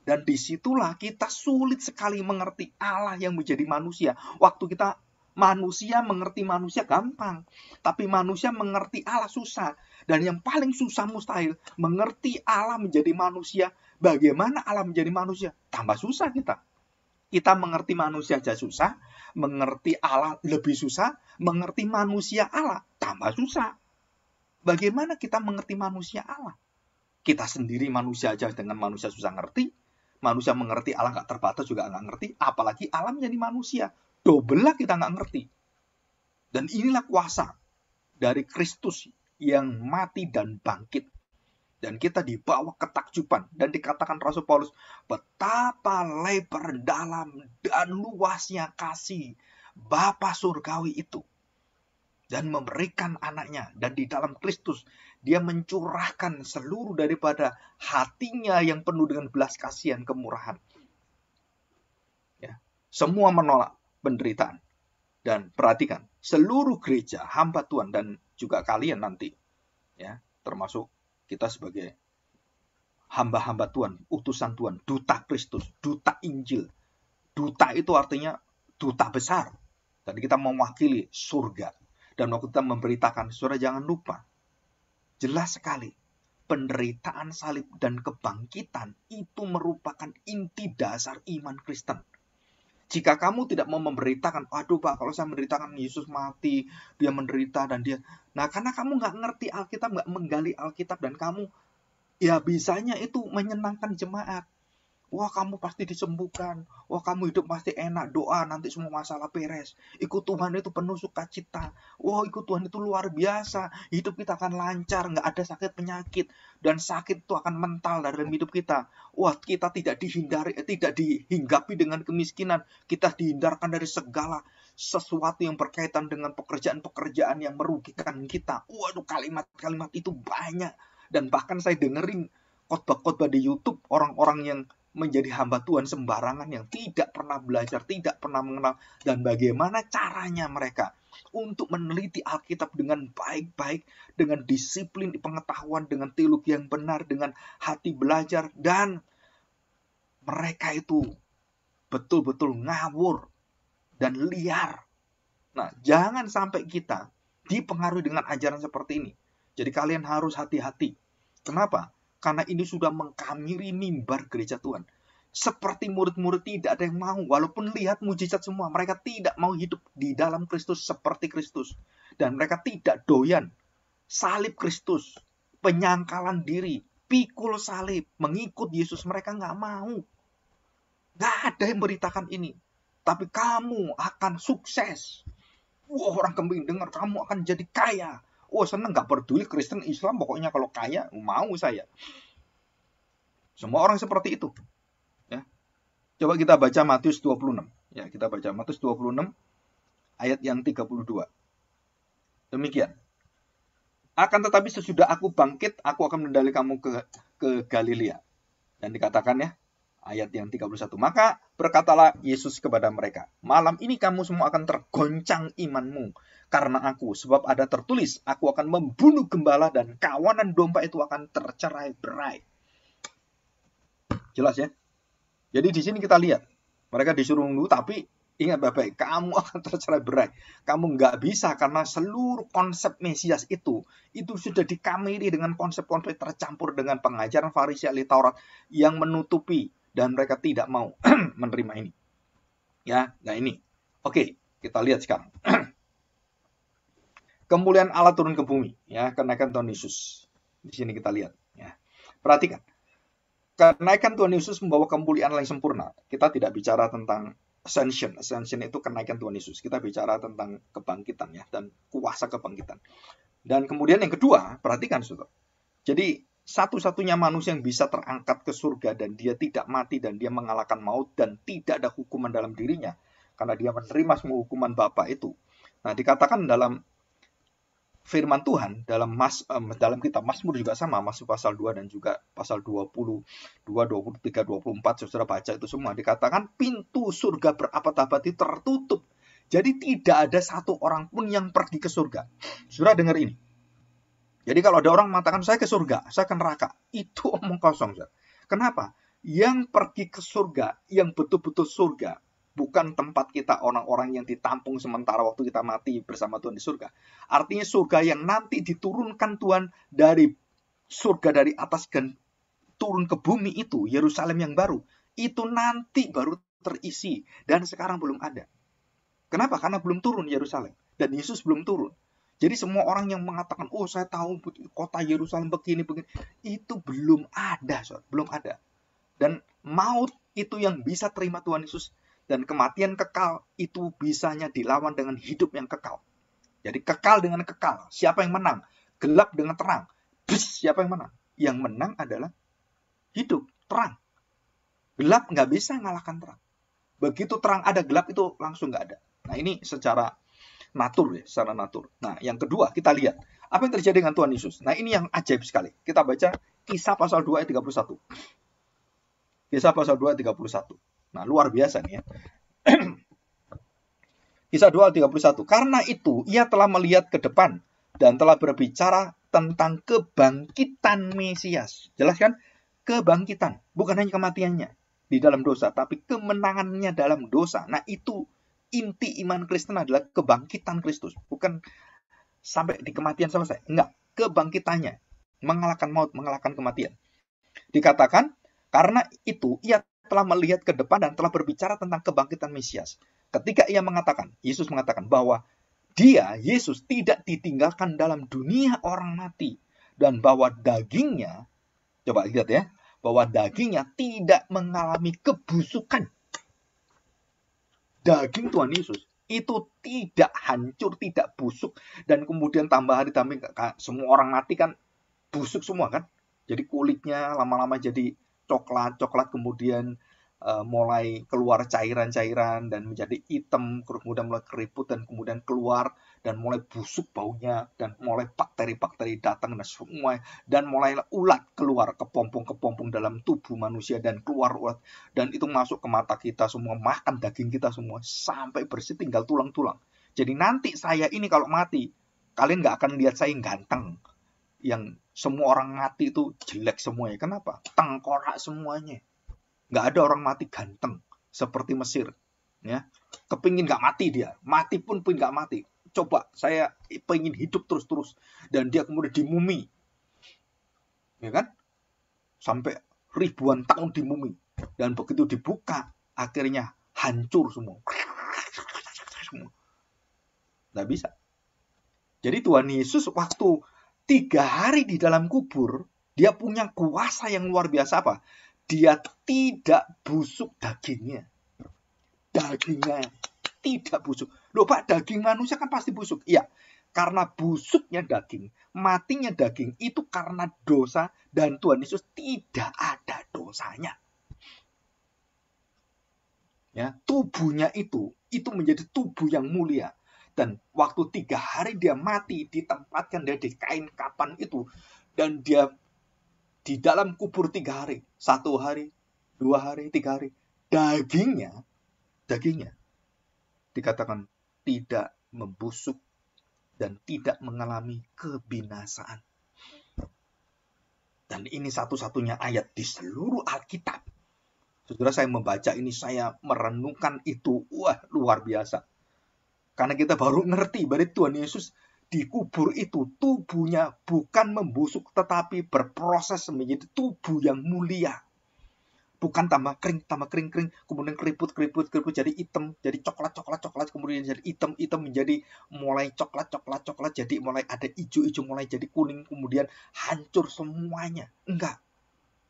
dan disitulah kita sulit sekali mengerti Allah yang menjadi manusia. Waktu kita manusia mengerti manusia gampang. Tapi manusia mengerti Allah susah. Dan yang paling susah mustahil, mengerti Allah menjadi manusia. Bagaimana Allah menjadi manusia? Tambah susah kita. Kita mengerti manusia aja susah, mengerti Allah lebih susah, mengerti manusia Allah tambah susah. Bagaimana kita mengerti manusia Allah? Kita sendiri manusia aja dengan manusia susah ngerti, manusia mengerti alam nggak terbatas juga nggak ngerti, apalagi Allah menjadi manusia. Dobelah kita nggak ngerti. Dan inilah kuasa dari Kristus yang mati dan bangkit. Dan kita dibawa ketakjuban. Dan dikatakan Rasul Paulus, betapa lebar, dalam, dan luasnya kasih Bapa Surgawi itu. Dan memberikan anaknya. Dan di dalam Kristus dia mencurahkan seluruh daripada hatinya yang penuh dengan belas kasihan kemurahan. Ya, semua menolak penderitaan. Dan perhatikan, seluruh gereja, hamba Tuhan dan juga kalian nanti, ya, termasuk kita sebagai hamba-hamba Tuhan, utusan Tuhan, duta Kristus, duta Injil. Duta itu artinya duta besar. Tadi kita mewakili surga. Dan waktu kita memberitakan surga, jangan lupa Jelas sekali, penderitaan salib dan kebangkitan itu merupakan inti dasar iman Kristen. Jika kamu tidak mau memberitakan, aduh pak, kalau saya memberitakan Yesus mati, dia menderita dan dia, nah karena kamu nggak ngerti Alkitab, nggak menggali Alkitab dan kamu, ya bisanya itu menyenangkan jemaat. Wah kamu pasti disembuhkan. Wah kamu hidup pasti enak. Doa nanti semua masalah beres. Ikut Tuhan itu penuh sukacita. Wah ikut Tuhan itu luar biasa. Hidup kita akan lancar. Nggak ada sakit penyakit. Dan sakit itu akan mental dari hidup kita. Wah kita tidak dihindari, eh, tidak dihinggapi dengan kemiskinan. Kita dihindarkan dari segala sesuatu yang berkaitan dengan pekerjaan-pekerjaan yang merugikan kita. Waduh kalimat-kalimat itu banyak. Dan bahkan saya dengerin khotbah-khotbah di Youtube orang-orang yang menjadi hamba Tuhan sembarangan yang tidak pernah belajar, tidak pernah mengenal dan bagaimana caranya mereka untuk meneliti Alkitab dengan baik-baik, dengan disiplin pengetahuan, dengan teologi yang benar, dengan hati belajar dan mereka itu betul-betul ngawur dan liar. Nah, jangan sampai kita dipengaruhi dengan ajaran seperti ini. Jadi kalian harus hati-hati. Kenapa? Karena ini sudah mengkamiri mimbar gereja Tuhan. Seperti murid-murid tidak ada yang mau, walaupun lihat mujizat semua, mereka tidak mau hidup di dalam Kristus seperti Kristus. Dan mereka tidak doyan salib Kristus, penyangkalan diri, pikul salib, mengikut Yesus. Mereka nggak mau. Nggak ada yang beritakan ini. Tapi kamu akan sukses. Wah, wow, orang kembing dengar kamu akan jadi kaya oh seneng nggak peduli Kristen Islam pokoknya kalau kaya mau saya semua orang seperti itu ya coba kita baca Matius 26 ya kita baca Matius 26 ayat yang 32 demikian akan tetapi sesudah aku bangkit aku akan mendali kamu ke ke Galilea dan dikatakan ya Ayat yang 31. Maka berkatalah Yesus kepada mereka, Malam ini kamu semua akan tergoncang imanmu karena aku. Sebab ada tertulis, aku akan membunuh gembala dan kawanan domba itu akan tercerai berai. Jelas ya? Jadi di sini kita lihat, mereka disuruh dulu tapi ingat baik-baik, kamu akan tercerai berai. Kamu nggak bisa karena seluruh konsep Mesias itu, itu sudah dikamiri dengan konsep-konsep tercampur dengan pengajaran Farisi ahli Taurat yang menutupi dan mereka tidak mau menerima ini. Ya, nah ini. Oke, kita lihat sekarang. Kemuliaan Allah turun ke bumi, ya, kenaikan Tuhan Yesus. Di sini kita lihat, ya. Perhatikan. Kenaikan Tuhan Yesus membawa kemuliaan yang sempurna. Kita tidak bicara tentang ascension. Ascension itu kenaikan Tuhan Yesus. Kita bicara tentang kebangkitan ya dan kuasa kebangkitan. Dan kemudian yang kedua, perhatikan Saudara. Jadi satu-satunya manusia yang bisa terangkat ke surga dan dia tidak mati dan dia mengalahkan maut dan tidak ada hukuman dalam dirinya karena dia menerima semua hukuman Bapa itu. Nah, dikatakan dalam firman Tuhan dalam mas um, dalam kitab Mazmur juga sama, Mazmur pasal 2 dan juga pasal 20, 2, 23, 24, Saudara baca itu semua dikatakan pintu surga berabad-abad tertutup. Jadi tidak ada satu orang pun yang pergi ke surga. Saudara dengar ini. Jadi kalau ada orang mengatakan saya ke surga, saya ke neraka, itu omong kosong. Sir. Kenapa? Yang pergi ke surga, yang betul-betul surga, bukan tempat kita orang-orang yang ditampung sementara waktu kita mati bersama Tuhan di surga. Artinya surga yang nanti diturunkan Tuhan dari surga dari atas dan turun ke bumi itu, Yerusalem yang baru, itu nanti baru terisi dan sekarang belum ada. Kenapa? Karena belum turun Yerusalem dan Yesus belum turun. Jadi semua orang yang mengatakan, oh saya tahu kota Yerusalem begini begini, itu belum ada, saudara. belum ada. Dan maut itu yang bisa terima Tuhan Yesus dan kematian kekal itu bisanya dilawan dengan hidup yang kekal. Jadi kekal dengan kekal. Siapa yang menang? Gelap dengan terang. Bus, siapa yang menang? Yang menang adalah hidup, terang. Gelap nggak bisa ngalahkan terang. Begitu terang ada, gelap itu langsung nggak ada. Nah ini secara natur ya, secara natur. Nah, yang kedua kita lihat apa yang terjadi dengan Tuhan Yesus. Nah, ini yang ajaib sekali. Kita baca Kisah pasal 2 ayat 31. Kisah pasal 2 ayat 31. Nah, luar biasa nih ya. Kisah 2 ayat 31. Karena itu ia telah melihat ke depan dan telah berbicara tentang kebangkitan Mesias. Jelas kan? Kebangkitan, bukan hanya kematiannya di dalam dosa, tapi kemenangannya dalam dosa. Nah, itu inti iman Kristen adalah kebangkitan Kristus, bukan sampai di kematian selesai. Enggak, kebangkitannya mengalahkan maut, mengalahkan kematian. Dikatakan karena itu ia telah melihat ke depan dan telah berbicara tentang kebangkitan Mesias. Ketika ia mengatakan, Yesus mengatakan bahwa dia, Yesus, tidak ditinggalkan dalam dunia orang mati. Dan bahwa dagingnya, coba lihat ya, bahwa dagingnya tidak mengalami kebusukan daging Tuhan Yesus itu tidak hancur, tidak busuk dan kemudian tambah hari tambah semua orang mati kan busuk semua kan. Jadi kulitnya lama-lama jadi coklat, coklat kemudian uh, mulai keluar cairan-cairan dan menjadi hitam, kemudian mulai keriput dan kemudian keluar dan mulai busuk baunya dan mulai bakteri-bakteri datang dan semua dan mulai ulat keluar ke pompong pompong dalam tubuh manusia dan keluar ulat dan itu masuk ke mata kita semua makan daging kita semua sampai bersih tinggal tulang-tulang. Jadi nanti saya ini kalau mati kalian nggak akan lihat saya yang ganteng yang semua orang mati itu jelek semuanya. Kenapa? Tengkorak semuanya. Nggak ada orang mati ganteng seperti Mesir ya kepingin nggak mati dia mati pun pun nggak mati coba saya pengen hidup terus-terus dan dia kemudian dimumi ya kan sampai ribuan tahun di dimumi dan begitu dibuka akhirnya hancur semua nggak bisa jadi Tuhan Yesus waktu tiga hari di dalam kubur dia punya kuasa yang luar biasa apa dia tidak busuk dagingnya dagingnya tidak busuk Loh Pak, daging manusia kan pasti busuk. Iya, karena busuknya daging, matinya daging itu karena dosa dan Tuhan Yesus tidak ada dosanya. Ya, tubuhnya itu itu menjadi tubuh yang mulia dan waktu tiga hari dia mati ditempatkan dia di kain kapan itu dan dia di dalam kubur tiga hari satu hari dua hari tiga hari dagingnya dagingnya dikatakan tidak membusuk, dan tidak mengalami kebinasaan. Dan ini satu-satunya ayat di seluruh Alkitab. Saudara saya membaca ini, saya merenungkan itu. Wah, luar biasa. Karena kita baru ngerti, bahwa Tuhan Yesus dikubur itu tubuhnya bukan membusuk tetapi berproses menjadi tubuh yang mulia bukan tambah kering, tambah kering kering, kemudian keriput keriput keriput jadi hitam, jadi coklat coklat coklat, kemudian jadi hitam hitam menjadi mulai coklat coklat coklat, jadi mulai ada hijau hijau, mulai jadi kuning, kemudian hancur semuanya. Enggak,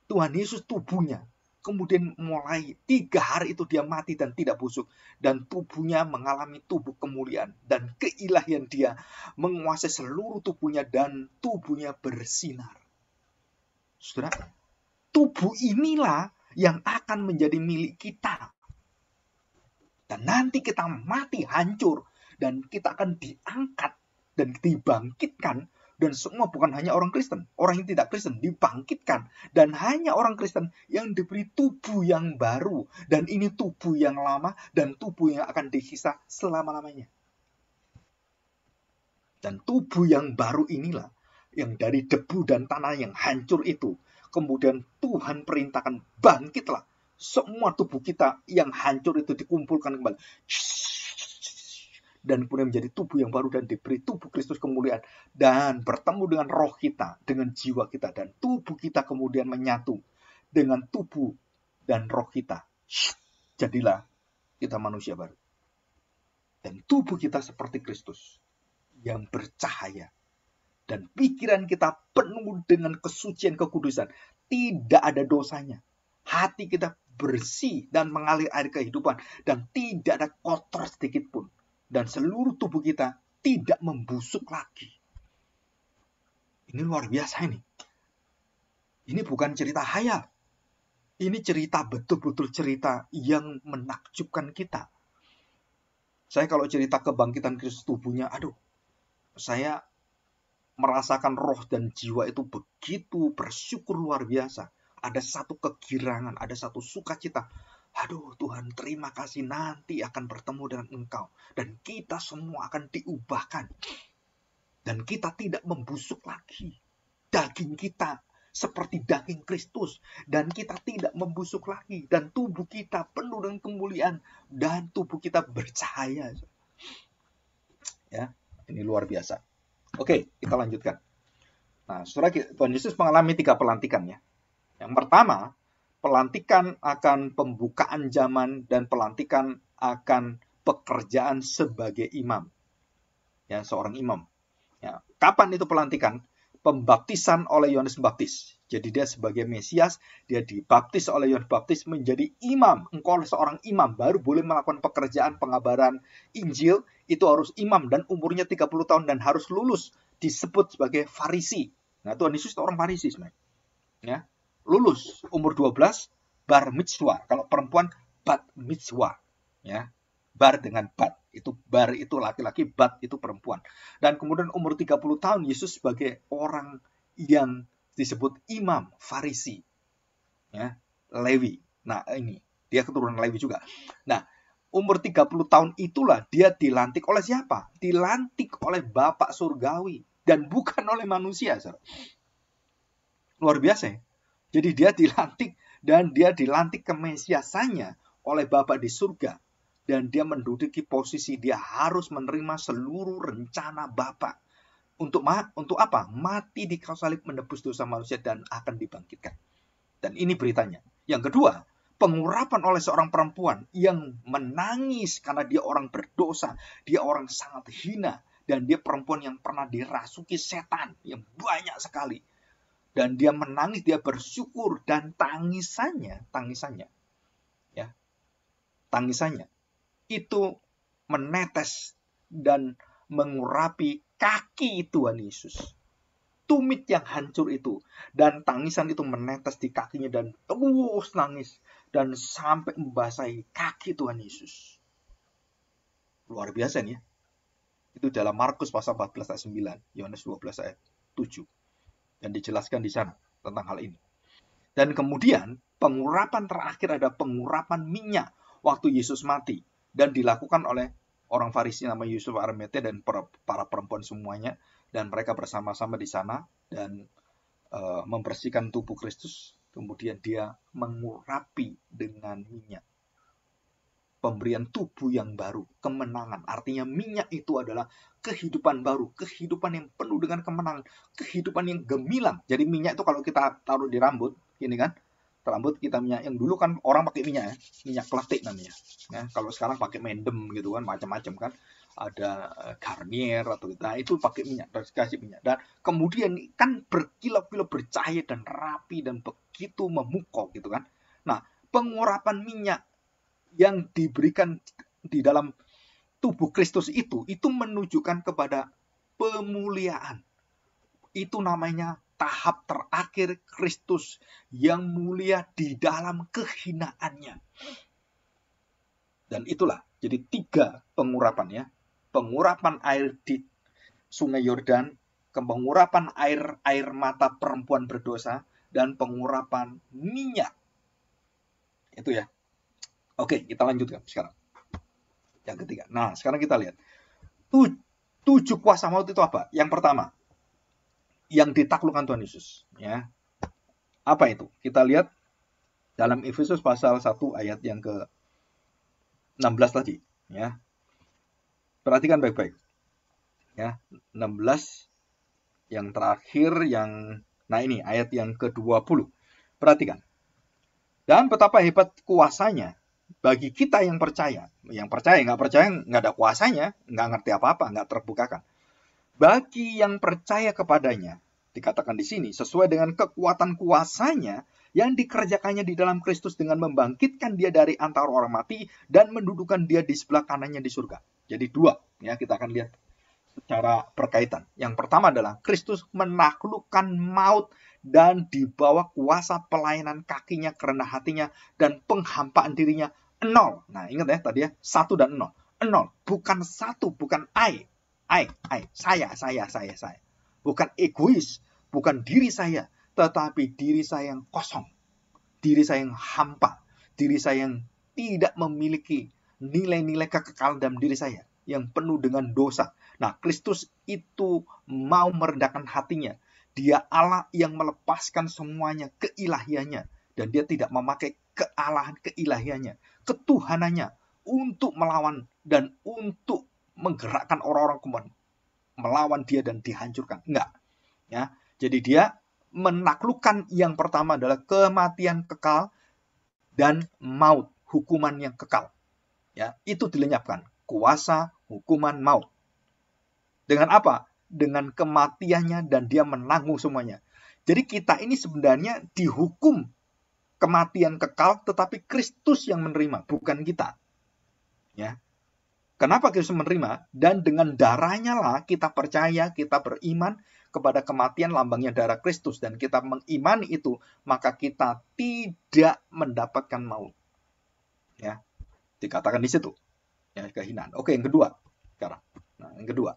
Tuhan Yesus tubuhnya kemudian mulai tiga hari itu dia mati dan tidak busuk dan tubuhnya mengalami tubuh kemuliaan dan keilahian dia menguasai seluruh tubuhnya dan tubuhnya bersinar. Saudara, tubuh inilah yang akan menjadi milik kita. Dan nanti kita mati hancur dan kita akan diangkat dan dibangkitkan dan semua bukan hanya orang Kristen, orang yang tidak Kristen dibangkitkan dan hanya orang Kristen yang diberi tubuh yang baru dan ini tubuh yang lama dan tubuh yang akan disisa selama-lamanya. Dan tubuh yang baru inilah yang dari debu dan tanah yang hancur itu kemudian Tuhan perintahkan bangkitlah semua tubuh kita yang hancur itu dikumpulkan kembali dan kemudian menjadi tubuh yang baru dan diberi tubuh Kristus kemuliaan dan bertemu dengan roh kita, dengan jiwa kita dan tubuh kita kemudian menyatu dengan tubuh dan roh kita. Jadilah kita manusia baru. Dan tubuh kita seperti Kristus yang bercahaya dan pikiran kita penuh dengan kesucian kekudusan. Tidak ada dosanya. Hati kita bersih dan mengalir air kehidupan dan tidak ada kotor sedikit pun dan seluruh tubuh kita tidak membusuk lagi. Ini luar biasa ini. Ini bukan cerita hayal. Ini cerita betul-betul cerita yang menakjubkan kita. Saya kalau cerita kebangkitan Kristus tubuhnya, aduh, saya merasakan roh dan jiwa itu begitu bersyukur luar biasa. Ada satu kegirangan, ada satu sukacita. Aduh Tuhan terima kasih nanti akan bertemu dengan engkau. Dan kita semua akan diubahkan. Dan kita tidak membusuk lagi. Daging kita seperti daging Kristus. Dan kita tidak membusuk lagi. Dan tubuh kita penuh dengan kemuliaan. Dan tubuh kita bercahaya. Ya, ini luar biasa. Oke, kita lanjutkan. Nah, saudara Tuhan Yesus mengalami tiga pelantikan ya. Yang pertama, pelantikan akan pembukaan zaman dan pelantikan akan pekerjaan sebagai imam. Ya, seorang imam. Ya, kapan itu pelantikan? pembaptisan oleh Yohanes Pembaptis. Jadi dia sebagai Mesias, dia dibaptis oleh Yohanes Baptis menjadi imam. Engkau seorang imam baru boleh melakukan pekerjaan pengabaran Injil, itu harus imam dan umurnya 30 tahun dan harus lulus disebut sebagai farisi. Nah, Tuhan Yesus itu orang farisi sebenarnya. Ya, lulus umur 12 bar mitzwa. Kalau perempuan bat mitzwa. ya. Bar dengan bat itu bar itu laki-laki, bat itu perempuan. Dan kemudian umur 30 tahun Yesus sebagai orang yang disebut imam, farisi. Ya, Lewi. Nah, ini dia keturunan Lewi juga. Nah, umur 30 tahun itulah dia dilantik oleh siapa? Dilantik oleh Bapak surgawi dan bukan oleh manusia, Sir. Luar biasa. Ya? Jadi dia dilantik dan dia dilantik kemesiasannya oleh Bapak di surga dan dia menduduki posisi dia harus menerima seluruh rencana Bapa. Untuk ma untuk apa? Mati di kayu salib menebus dosa manusia dan akan dibangkitkan. Dan ini beritanya. Yang kedua, pengurapan oleh seorang perempuan yang menangis karena dia orang berdosa, dia orang sangat hina, dan dia perempuan yang pernah dirasuki setan yang banyak sekali. Dan dia menangis, dia bersyukur dan tangisannya, tangisannya, ya, tangisannya itu menetes dan mengurapi kaki Tuhan Yesus. Tumit yang hancur itu dan tangisan itu menetes di kakinya dan terus nangis dan sampai membasahi kaki Tuhan Yesus. Luar biasa nih ya. Itu dalam Markus pasal 14 ayat 9, Yohanes 12 ayat 7. Dan dijelaskan di sana tentang hal ini. Dan kemudian pengurapan terakhir ada pengurapan minyak waktu Yesus mati dan dilakukan oleh orang Farisi nama Yusuf Armete dan para perempuan semuanya dan mereka bersama-sama di sana dan uh, membersihkan tubuh Kristus kemudian dia mengurapi dengan minyak pemberian tubuh yang baru, kemenangan. Artinya minyak itu adalah kehidupan baru, kehidupan yang penuh dengan kemenangan, kehidupan yang gemilang. Jadi minyak itu kalau kita taruh di rambut, ini kan, rambut kita minyak yang dulu kan orang pakai minyak ya minyak klatik namanya nah kalau sekarang pakai mendem gitu kan macam-macam kan ada eh, Garnier atau kita nah, itu pakai minyak dan kasih minyak dan kemudian kan berkilau-kilau bercahaya dan rapi dan begitu memukau gitu kan nah pengurapan minyak yang diberikan di dalam tubuh Kristus itu itu menunjukkan kepada pemuliaan itu namanya tahap terakhir Kristus yang mulia di dalam kehinaannya. Dan itulah jadi tiga pengurapan ya. Pengurapan air di Sungai Yordan, pengurapan air air mata perempuan berdosa dan pengurapan minyak. Itu ya. Oke, kita lanjutkan sekarang. Yang ketiga. Nah, sekarang kita lihat. Tujuh, tujuh kuasa maut itu apa? Yang pertama, yang ditaklukkan Tuhan Yesus. Ya, apa itu? Kita lihat dalam Efesus pasal 1 ayat yang ke 16 tadi. Ya, perhatikan baik-baik. Ya, 16 yang terakhir yang nah ini ayat yang ke-20. Perhatikan. Dan betapa hebat kuasanya bagi kita yang percaya. Yang percaya, nggak percaya, nggak ada kuasanya, nggak ngerti apa-apa, nggak terbukakan bagi yang percaya kepadanya. Dikatakan di sini, sesuai dengan kekuatan kuasanya yang dikerjakannya di dalam Kristus dengan membangkitkan dia dari antara orang mati dan mendudukan dia di sebelah kanannya di surga. Jadi dua, ya kita akan lihat secara berkaitan. Yang pertama adalah Kristus menaklukkan maut dan dibawa kuasa pelayanan kakinya karena hatinya dan penghampaan dirinya nol. Nah ingat ya tadi ya, satu dan nol. Nol, bukan satu, bukan I, I, I, saya, saya, saya, saya. Bukan egois, bukan diri saya, tetapi diri saya yang kosong. Diri saya yang hampa, diri saya yang tidak memiliki nilai-nilai kekekalan dalam diri saya yang penuh dengan dosa. Nah, Kristus itu mau merendahkan hatinya. Dia Allah yang melepaskan semuanya keilahiannya dan dia tidak memakai kealahan keilahiannya, ketuhanannya untuk melawan dan untuk menggerakkan orang-orang melawan dia dan dihancurkan. Enggak. Ya. Jadi dia menaklukkan yang pertama adalah kematian kekal dan maut, hukuman yang kekal. Ya, itu dilenyapkan. Kuasa hukuman maut. Dengan apa? Dengan kematiannya dan dia menanggung semuanya. Jadi kita ini sebenarnya dihukum kematian kekal tetapi Kristus yang menerima, bukan kita. Ya. Kenapa Kristus menerima? Dan dengan darahnya lah kita percaya, kita beriman kepada kematian lambangnya darah Kristus. Dan kita mengimani itu, maka kita tidak mendapatkan maut. Ya, dikatakan di situ. Ya, kehinaan. Oke, yang kedua. Sekarang. Nah, yang kedua.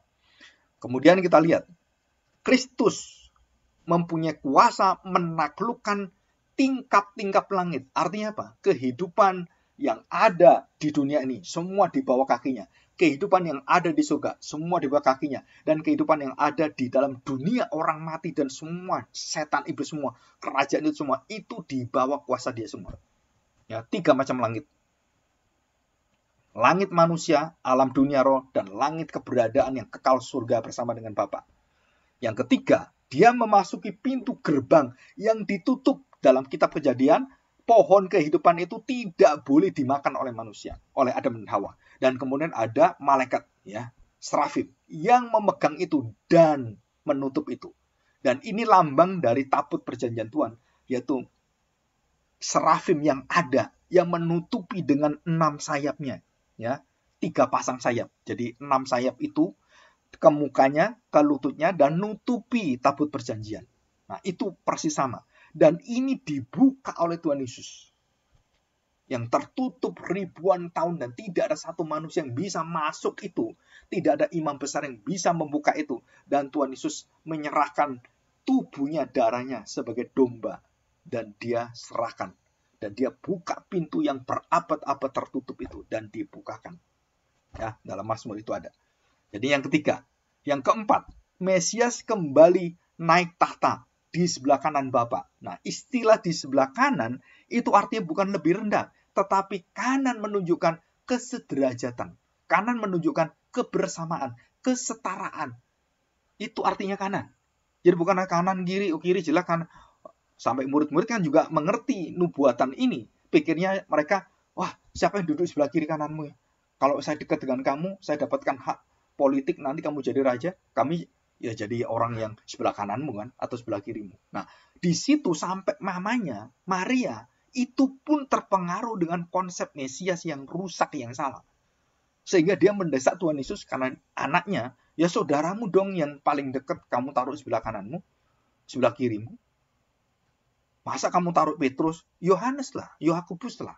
Kemudian kita lihat. Kristus mempunyai kuasa menaklukkan tingkat-tingkat langit. Artinya apa? Kehidupan yang ada di dunia ini, semua di bawah kakinya. Kehidupan yang ada di surga, semua di bawah kakinya. Dan kehidupan yang ada di dalam dunia orang mati dan semua, setan iblis semua, kerajaan itu semua, itu di bawah kuasa dia semua. Ya, tiga macam langit. Langit manusia, alam dunia roh, dan langit keberadaan yang kekal surga bersama dengan Bapa. Yang ketiga, dia memasuki pintu gerbang yang ditutup dalam kitab kejadian pohon kehidupan itu tidak boleh dimakan oleh manusia, oleh Adam dan Hawa. Dan kemudian ada malaikat, ya, serafim yang memegang itu dan menutup itu. Dan ini lambang dari tabut perjanjian Tuhan, yaitu serafim yang ada yang menutupi dengan enam sayapnya, ya, tiga pasang sayap. Jadi enam sayap itu ke mukanya, ke lututnya, dan nutupi tabut perjanjian. Nah, itu persis sama. Dan ini dibuka oleh Tuhan Yesus. Yang tertutup ribuan tahun dan tidak ada satu manusia yang bisa masuk itu. Tidak ada imam besar yang bisa membuka itu. Dan Tuhan Yesus menyerahkan tubuhnya, darahnya sebagai domba. Dan dia serahkan. Dan dia buka pintu yang berabad-abad tertutup itu. Dan dibukakan. Ya, dalam Mazmur itu ada. Jadi yang ketiga. Yang keempat, Mesias kembali naik tahta di sebelah kanan Bapa. Nah, istilah di sebelah kanan itu artinya bukan lebih rendah, tetapi kanan menunjukkan kesederajatan. Kanan menunjukkan kebersamaan, kesetaraan. Itu artinya kanan. Jadi bukan kanan kiri, oh, kiri jelas kan sampai murid-murid kan juga mengerti nubuatan ini. Pikirnya mereka, wah siapa yang duduk sebelah kiri kananmu ya? Kalau saya dekat dengan kamu, saya dapatkan hak politik nanti kamu jadi raja. Kami ya jadi orang yang sebelah kananmu kan atau sebelah kirimu. Nah, di situ sampai mamanya Maria itu pun terpengaruh dengan konsep Mesias yang rusak yang salah. Sehingga dia mendesak Tuhan Yesus karena anaknya, ya saudaramu dong yang paling dekat kamu taruh sebelah kananmu, sebelah kirimu. Masa kamu taruh Petrus? Yohanes lah, Yohakubus lah.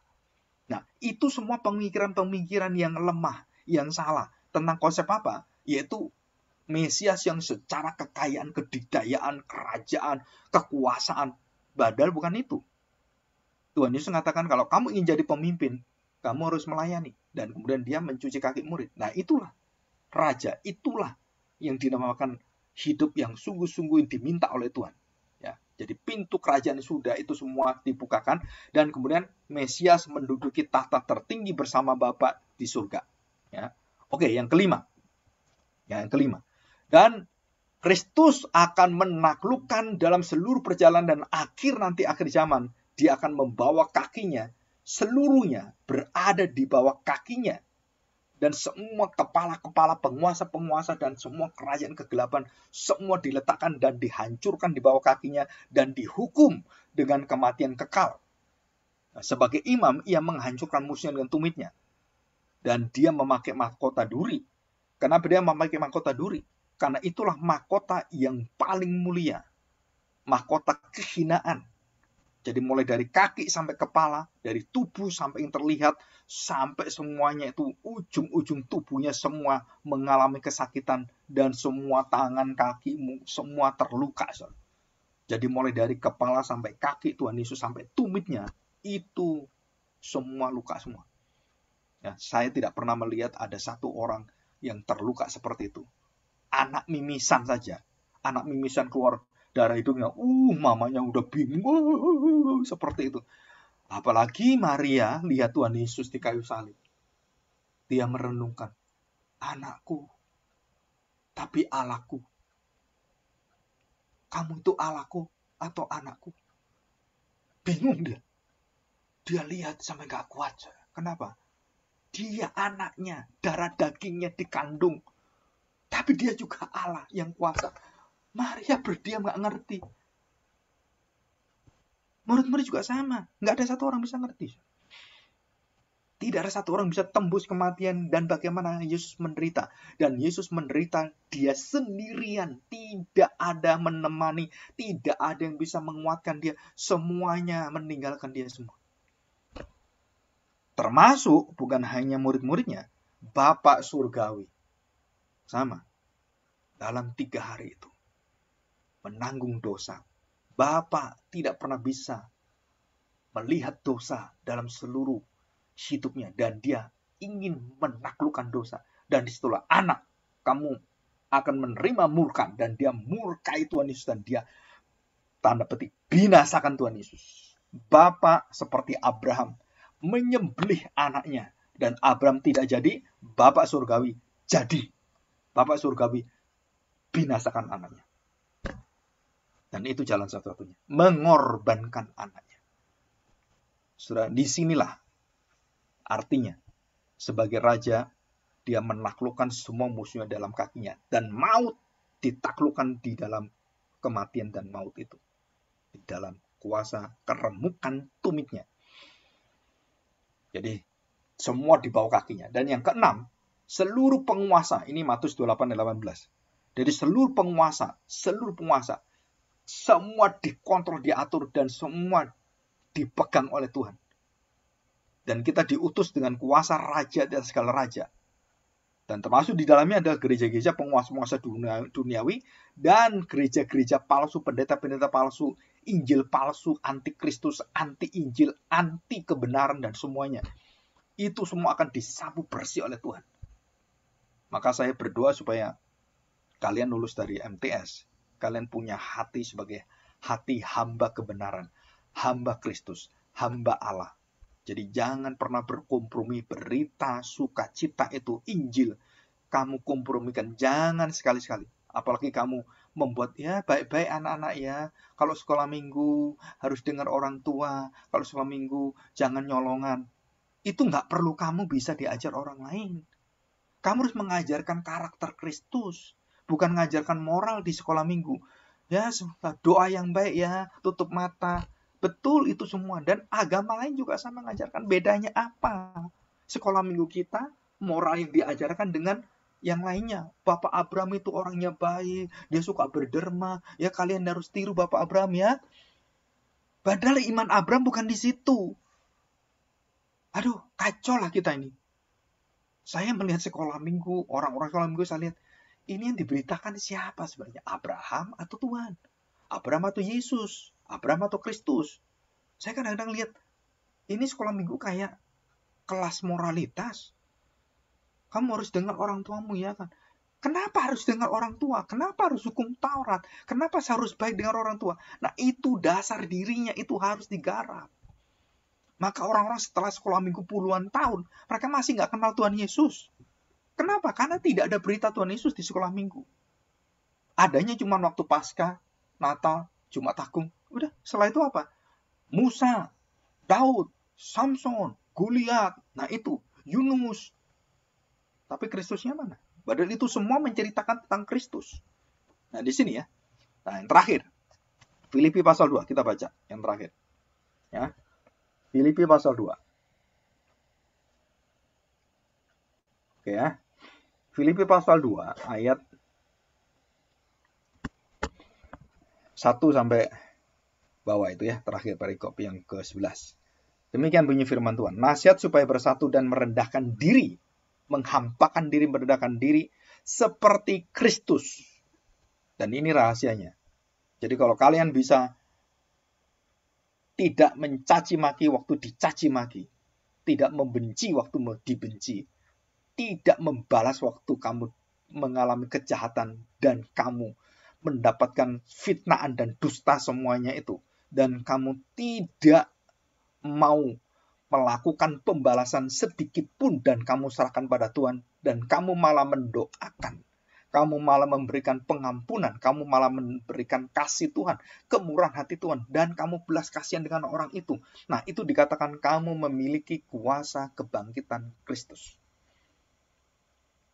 Nah, itu semua pemikiran-pemikiran yang lemah, yang salah. Tentang konsep apa? Yaitu Mesias yang secara kekayaan, kedidayaan, kerajaan, kekuasaan. Badal bukan itu. Tuhan Yesus mengatakan kalau kamu ingin jadi pemimpin, kamu harus melayani. Dan kemudian dia mencuci kaki murid. Nah itulah raja, itulah yang dinamakan hidup yang sungguh-sungguh diminta oleh Tuhan. Ya, jadi pintu kerajaan sudah itu semua dibukakan dan kemudian Mesias menduduki tahta tertinggi bersama Bapak di surga. Ya. Oke, yang kelima. Ya, yang kelima. Dan Kristus akan menaklukkan dalam seluruh perjalanan dan akhir nanti akhir zaman. Dia akan membawa kakinya, seluruhnya berada di bawah kakinya. Dan semua kepala-kepala penguasa-penguasa dan semua kerajaan kegelapan, semua diletakkan dan dihancurkan di bawah kakinya dan dihukum dengan kematian kekal. Nah, sebagai imam, ia menghancurkan musuhnya dengan tumitnya. Dan dia memakai mahkota duri. Kenapa dia memakai mahkota duri? Karena itulah mahkota yang paling mulia. Mahkota kehinaan. Jadi mulai dari kaki sampai kepala, dari tubuh sampai yang terlihat, sampai semuanya itu ujung-ujung tubuhnya semua mengalami kesakitan dan semua tangan kakimu semua terluka. Jadi mulai dari kepala sampai kaki Tuhan Yesus sampai tumitnya itu semua luka semua. Ya, saya tidak pernah melihat ada satu orang yang terluka seperti itu anak mimisan saja. Anak mimisan keluar darah hidungnya. Uh, mamanya udah bingung. Uh, uh, uh, seperti itu. Apalagi Maria lihat Tuhan Yesus di kayu salib. Dia merenungkan, anakku, tapi Allahku. Kamu itu Allahku atau anakku? Bingung dia. Dia lihat sampai gak kuat. Kenapa? Dia anaknya, darah dagingnya dikandung tapi dia juga Allah yang kuasa. Maria ya, berdiam nggak ngerti. Murid-murid juga sama. Nggak ada satu orang bisa ngerti. Tidak ada satu orang bisa tembus kematian dan bagaimana Yesus menderita. Dan Yesus menderita dia sendirian. Tidak ada menemani. Tidak ada yang bisa menguatkan dia. Semuanya meninggalkan dia semua. Termasuk bukan hanya murid-muridnya. Bapak Surgawi sama dalam tiga hari itu. Menanggung dosa. Bapa tidak pernah bisa melihat dosa dalam seluruh hidupnya. Dan dia ingin menaklukkan dosa. Dan disitulah anak kamu akan menerima murka. Dan dia murkai Tuhan Yesus. Dan dia tanda petik binasakan Tuhan Yesus. Bapak seperti Abraham menyembelih anaknya. Dan Abraham tidak jadi, Bapak surgawi jadi Bapak surgawi binasakan anaknya. Dan itu jalan satu-satunya. Mengorbankan anaknya. Sudah disinilah artinya sebagai raja dia menaklukkan semua musuhnya dalam kakinya dan maut ditaklukkan di dalam kematian dan maut itu di dalam kuasa keremukan tumitnya. Jadi semua di bawah kakinya. Dan yang keenam, seluruh penguasa, ini Matius 28 18. Jadi seluruh penguasa, seluruh penguasa, semua dikontrol, diatur, dan semua dipegang oleh Tuhan. Dan kita diutus dengan kuasa raja dan segala raja. Dan termasuk di dalamnya adalah gereja-gereja penguasa-penguasa dunia, duniawi dan gereja-gereja palsu, pendeta-pendeta palsu, Injil palsu, antikristus, anti-Injil, anti kebenaran dan semuanya. Itu semua akan disapu bersih oleh Tuhan. Maka saya berdoa supaya kalian lulus dari MTS. Kalian punya hati sebagai hati hamba kebenaran, hamba Kristus, hamba Allah. Jadi jangan pernah berkompromi berita sukacita itu Injil kamu kompromikan jangan sekali-sekali apalagi kamu membuat ya baik-baik anak-anak ya kalau sekolah minggu harus dengar orang tua kalau sekolah minggu jangan nyolongan itu nggak perlu kamu bisa diajar orang lain kamu harus mengajarkan karakter Kristus, bukan mengajarkan moral di sekolah minggu. Ya, doa yang baik ya, tutup mata. Betul itu semua. Dan agama lain juga sama mengajarkan. Bedanya apa? Sekolah minggu kita, moral yang diajarkan dengan yang lainnya. Bapak Abraham itu orangnya baik, dia suka berderma. Ya kalian harus tiru Bapak Abraham ya. Padahal iman Abraham bukan di situ. Aduh, kacau lah kita ini. Saya melihat sekolah minggu, orang-orang sekolah minggu saya lihat, ini yang diberitakan siapa sebenarnya? Abraham atau Tuhan? Abraham atau Yesus? Abraham atau Kristus? Saya kadang-kadang lihat, ini sekolah minggu kayak kelas moralitas. Kamu harus dengar orang tuamu ya kan. Kenapa harus dengar orang tua? Kenapa harus hukum Taurat? Kenapa saya harus baik dengan orang tua? Nah itu dasar dirinya itu harus digarap. Maka orang-orang setelah sekolah minggu puluhan tahun, mereka masih nggak kenal Tuhan Yesus. Kenapa? Karena tidak ada berita Tuhan Yesus di sekolah minggu. Adanya cuma waktu pasca, Natal, Jumat Agung. Udah, setelah itu apa? Musa, Daud, Samson, Goliat. Nah itu, Yunus. Tapi Kristusnya mana? Badan itu semua menceritakan tentang Kristus. Nah di sini ya. Nah yang terakhir. Filipi pasal 2, kita baca yang terakhir. Ya, Filipi pasal 2. Oke ya. Filipi pasal 2 ayat 1 sampai bawah itu ya, terakhir perikop yang ke-11. Demikian bunyi firman Tuhan. Nasihat supaya bersatu dan merendahkan diri, menghampakan diri, merendahkan diri seperti Kristus. Dan ini rahasianya. Jadi kalau kalian bisa tidak mencaci maki waktu dicaci maki, tidak membenci waktu dibenci, tidak membalas waktu kamu mengalami kejahatan dan kamu mendapatkan fitnaan dan dusta semuanya itu dan kamu tidak mau melakukan pembalasan sedikit pun dan kamu serahkan pada Tuhan dan kamu malah mendoakan kamu malah memberikan pengampunan, kamu malah memberikan kasih Tuhan, kemurahan hati Tuhan, dan kamu belas kasihan dengan orang itu. Nah, itu dikatakan kamu memiliki kuasa kebangkitan Kristus.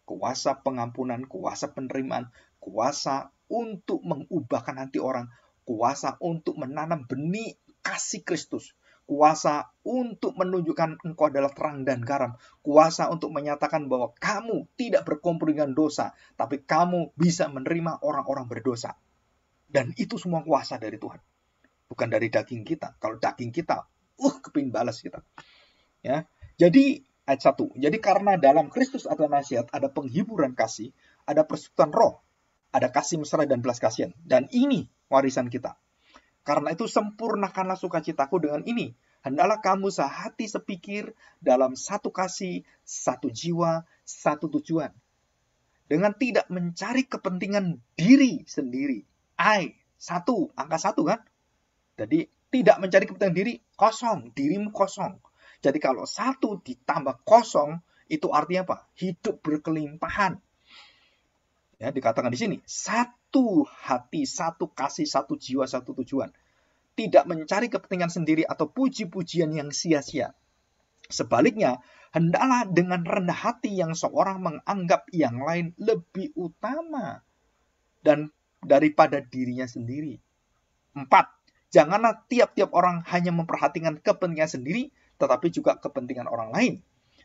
Kuasa pengampunan, kuasa penerimaan, kuasa untuk mengubahkan hati orang, kuasa untuk menanam benih kasih Kristus Kuasa untuk menunjukkan engkau adalah terang dan garam. Kuasa untuk menyatakan bahwa kamu tidak berkompromi dengan dosa, tapi kamu bisa menerima orang-orang berdosa. Dan itu semua kuasa dari Tuhan. Bukan dari daging kita. Kalau daging kita, uh, keping balas kita. Ya. Jadi, ayat 1. Jadi karena dalam Kristus atau nasihat, ada penghiburan kasih, ada persekutuan roh, ada kasih mesra dan belas kasihan. Dan ini warisan kita. Karena itu sempurnakanlah sukacitaku dengan ini. Hendaklah kamu sehati sepikir dalam satu kasih, satu jiwa, satu tujuan. Dengan tidak mencari kepentingan diri sendiri. I, satu, angka satu kan? Jadi tidak mencari kepentingan diri, kosong, dirimu kosong. Jadi kalau satu ditambah kosong, itu artinya apa? Hidup berkelimpahan. Ya, dikatakan di sini, satu satu hati, satu kasih, satu jiwa, satu tujuan. Tidak mencari kepentingan sendiri atau puji-pujian yang sia-sia. Sebaliknya, hendaklah dengan rendah hati yang seorang menganggap yang lain lebih utama dan daripada dirinya sendiri. Empat, janganlah tiap-tiap orang hanya memperhatikan kepentingan sendiri, tetapi juga kepentingan orang lain.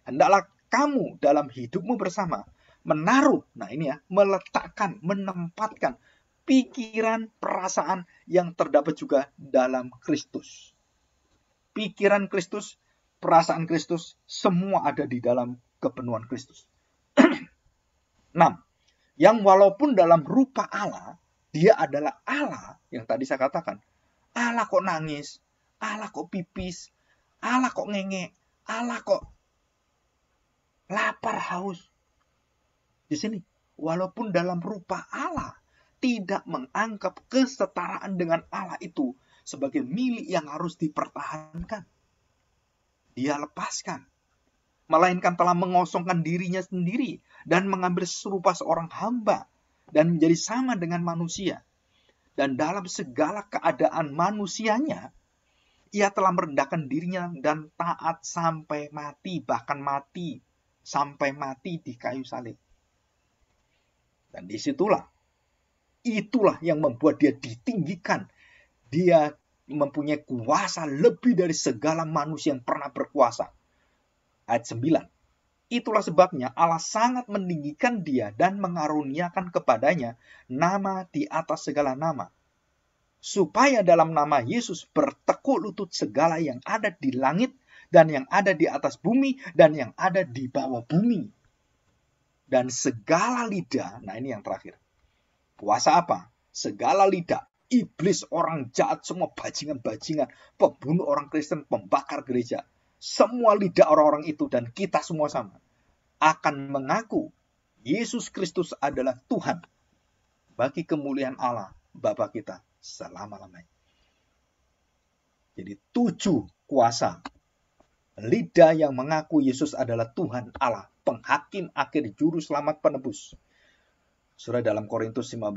Hendaklah kamu dalam hidupmu bersama menaruh, nah ini ya, meletakkan, menempatkan pikiran, perasaan yang terdapat juga dalam Kristus. Pikiran Kristus, perasaan Kristus, semua ada di dalam kepenuhan Kristus. 6. Yang walaupun dalam rupa Allah, dia adalah Allah yang tadi saya katakan. Allah kok nangis, Allah kok pipis, Allah kok ngenge, Allah kok lapar haus. Di sini, walaupun dalam rupa Allah, tidak menganggap kesetaraan dengan Allah itu sebagai milik yang harus dipertahankan. Dia lepaskan, melainkan telah mengosongkan dirinya sendiri dan mengambil serupa seorang hamba dan menjadi sama dengan manusia. Dan dalam segala keadaan manusianya, ia telah merendahkan dirinya dan taat sampai mati, bahkan mati, sampai mati di kayu salib. Dan disitulah, itulah yang membuat dia ditinggikan. Dia mempunyai kuasa lebih dari segala manusia yang pernah berkuasa. Ayat 9. Itulah sebabnya Allah sangat meninggikan dia dan mengaruniakan kepadanya nama di atas segala nama. Supaya dalam nama Yesus bertekuk lutut segala yang ada di langit dan yang ada di atas bumi dan yang ada di bawah bumi dan segala lidah. Nah, ini yang terakhir. Puasa apa? Segala lidah. Iblis, orang jahat, semua bajingan-bajingan, pembunuh orang Kristen, pembakar gereja. Semua lidah orang-orang itu dan kita semua sama akan mengaku Yesus Kristus adalah Tuhan bagi kemuliaan Allah Bapa kita selama-lamanya. Jadi tujuh kuasa lidah yang mengaku Yesus adalah Tuhan Allah penghakim akhir juru selamat penebus. surah dalam Korintus 15,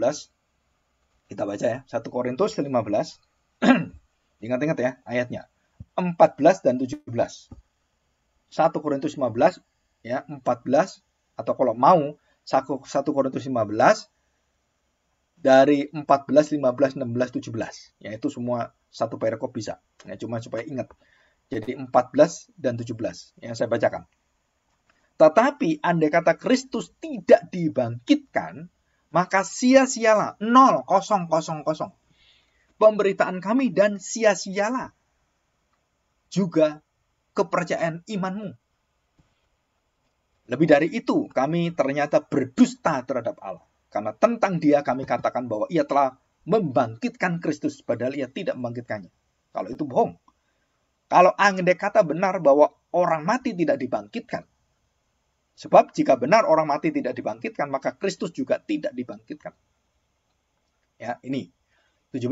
kita baca ya, 1 Korintus 15, ingat-ingat ya ayatnya, 14 dan 17. 1 Korintus 15, ya 14, atau kalau mau, 1 Korintus 15, dari 14, 15, 16, 17. Yaitu semua satu perikop bisa. Ya, cuma supaya ingat. Jadi 14 dan 17 yang saya bacakan. Tetapi andai kata Kristus tidak dibangkitkan, maka sia-sialah, nol, kosong, kosong, kosong. Pemberitaan kami dan sia-sialah juga kepercayaan imanmu. Lebih dari itu, kami ternyata berdusta terhadap Allah. Karena tentang dia kami katakan bahwa ia telah membangkitkan Kristus, padahal ia tidak membangkitkannya. Kalau itu bohong. Kalau andai kata benar bahwa orang mati tidak dibangkitkan, Sebab jika benar orang mati tidak dibangkitkan, maka Kristus juga tidak dibangkitkan. Ya, ini 17.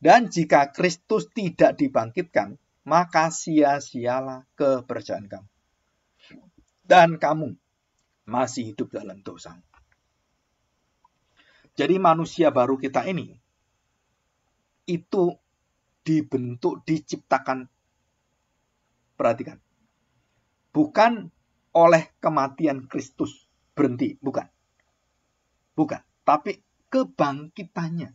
Dan jika Kristus tidak dibangkitkan, maka sia-sialah kepercayaan kamu. Dan kamu masih hidup dalam dosa. Jadi manusia baru kita ini itu dibentuk, diciptakan. Perhatikan. Bukan oleh kematian Kristus berhenti, bukan. Bukan, tapi kebangkitannya.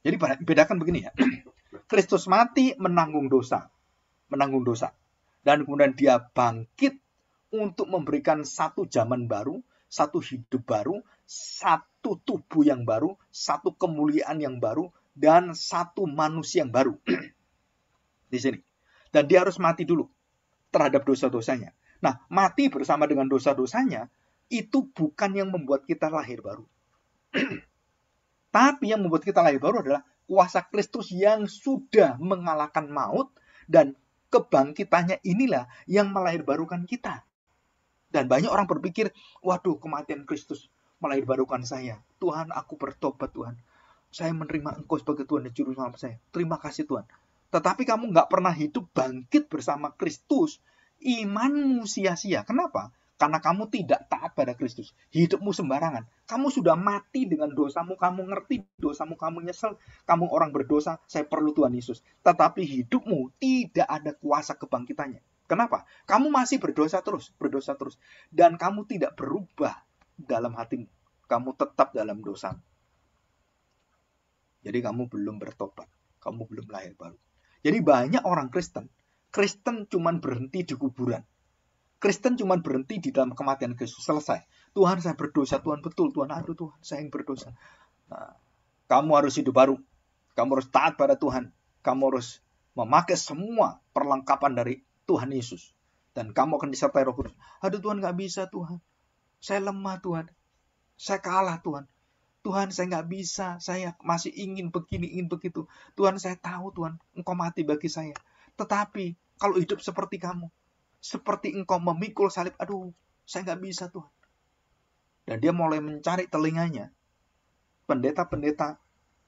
Jadi bedakan begini ya. Kristus mati menanggung dosa, menanggung dosa. Dan kemudian dia bangkit untuk memberikan satu zaman baru, satu hidup baru, satu tubuh yang baru, satu kemuliaan yang baru, dan satu manusia yang baru. Di sini. Dan dia harus mati dulu terhadap dosa-dosanya. Nah, mati bersama dengan dosa-dosanya itu bukan yang membuat kita lahir baru. Tapi yang membuat kita lahir baru adalah kuasa Kristus yang sudah mengalahkan maut dan kebangkitannya inilah yang melahirbarukan kita. Dan banyak orang berpikir, waduh kematian Kristus melahirbarukan saya. Tuhan aku bertobat Tuhan. Saya menerima engkau sebagai Tuhan dan Juru Selamat saya. Terima kasih Tuhan. Tetapi kamu nggak pernah hidup bangkit bersama Kristus imanmu sia-sia. Kenapa? Karena kamu tidak taat pada Kristus. Hidupmu sembarangan. Kamu sudah mati dengan dosamu. Kamu ngerti dosamu. Kamu nyesel. Kamu orang berdosa. Saya perlu Tuhan Yesus. Tetapi hidupmu tidak ada kuasa kebangkitannya. Kenapa? Kamu masih berdosa terus, berdosa terus, dan kamu tidak berubah dalam hatimu. Kamu tetap dalam dosa. Jadi kamu belum bertobat, kamu belum lahir baru. Jadi banyak orang Kristen Kristen cuman berhenti di kuburan. Kristen cuman berhenti di dalam kematian Yesus selesai. Tuhan saya berdosa, Tuhan betul, Tuhan aduh Tuhan saya yang berdosa. Nah, kamu harus hidup baru, kamu harus taat pada Tuhan, kamu harus memakai semua perlengkapan dari Tuhan Yesus. Dan kamu akan disertai roh kudus. Aduh Tuhan gak bisa Tuhan. Saya lemah Tuhan. Saya kalah Tuhan. Tuhan saya nggak bisa, saya masih ingin begini, ingin begitu. Tuhan saya tahu Tuhan, Engkau mati bagi saya. Tetapi kalau hidup seperti kamu, seperti engkau memikul salib, aduh, saya nggak bisa Tuhan. Dan dia mulai mencari telinganya. Pendeta-pendeta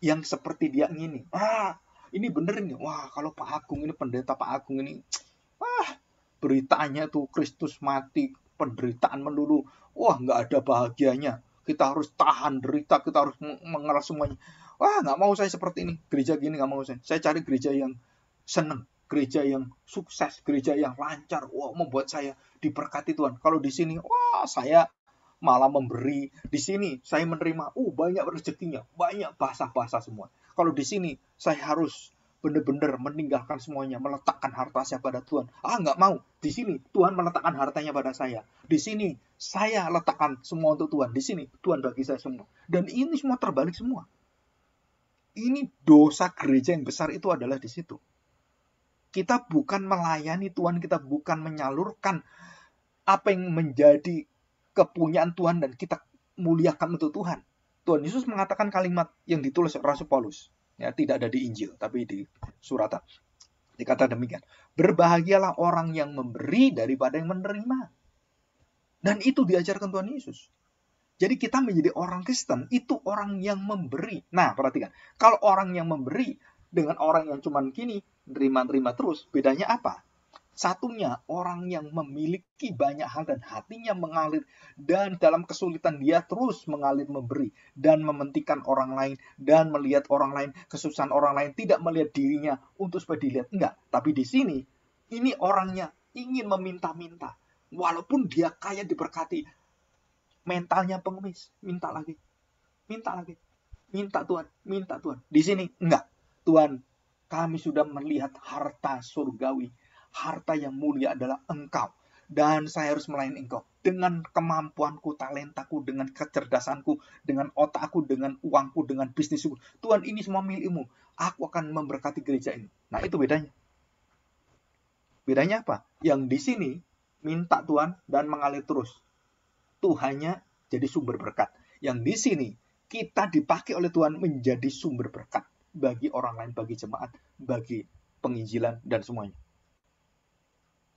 yang seperti dia ini. Ah, ini bener nih. Wah, kalau Pak Agung ini, pendeta Pak Agung ini. Wah, beritanya tuh Kristus mati, penderitaan melulu. Wah, nggak ada bahagianya. Kita harus tahan derita, kita harus mengeras semuanya. Wah, nggak mau saya seperti ini. Gereja gini nggak mau saya. Saya cari gereja yang seneng gereja yang sukses, gereja yang lancar, wow, membuat saya diberkati Tuhan. Kalau di sini, wah, saya malah memberi. Di sini saya menerima, uh, banyak rezekinya, banyak bahasa-bahasa semua. Kalau di sini saya harus benar-benar meninggalkan semuanya, meletakkan harta saya pada Tuhan. Ah, nggak mau. Di sini Tuhan meletakkan hartanya pada saya. Di sini saya letakkan semua untuk Tuhan. Di sini Tuhan bagi saya semua. Dan ini semua terbalik semua. Ini dosa gereja yang besar itu adalah di situ. Kita bukan melayani Tuhan, kita bukan menyalurkan apa yang menjadi kepunyaan Tuhan dan kita muliakan untuk Tuhan. Tuhan Yesus mengatakan kalimat yang ditulis Rasul Paulus, ya tidak ada di Injil, tapi di surat Dikata demikian, berbahagialah orang yang memberi daripada yang menerima. Dan itu diajarkan Tuhan Yesus. Jadi kita menjadi orang Kristen itu orang yang memberi. Nah, perhatikan. Kalau orang yang memberi dengan orang yang cuman kini nerima-nerima terus, bedanya apa? Satunya, orang yang memiliki banyak hal dan hatinya mengalir dan dalam kesulitan dia terus mengalir memberi dan mementingkan orang lain dan melihat orang lain, kesusahan orang lain, tidak melihat dirinya untuk supaya dilihat. Enggak, tapi di sini, ini orangnya ingin meminta-minta. Walaupun dia kaya diberkati, mentalnya pengemis, minta lagi, minta lagi, minta Tuhan, minta Tuhan. Di sini, enggak. Tuhan, kami sudah melihat harta surgawi. Harta yang mulia adalah engkau. Dan saya harus melayani engkau. Dengan kemampuanku, talentaku, dengan kecerdasanku, dengan otakku, dengan uangku, dengan bisnisku. Tuhan ini semua milikmu. Aku akan memberkati gereja ini. Nah itu bedanya. Bedanya apa? Yang di sini minta Tuhan dan mengalir terus. Tuhannya jadi sumber berkat. Yang di sini kita dipakai oleh Tuhan menjadi sumber berkat bagi orang lain, bagi jemaat, bagi penginjilan dan semuanya.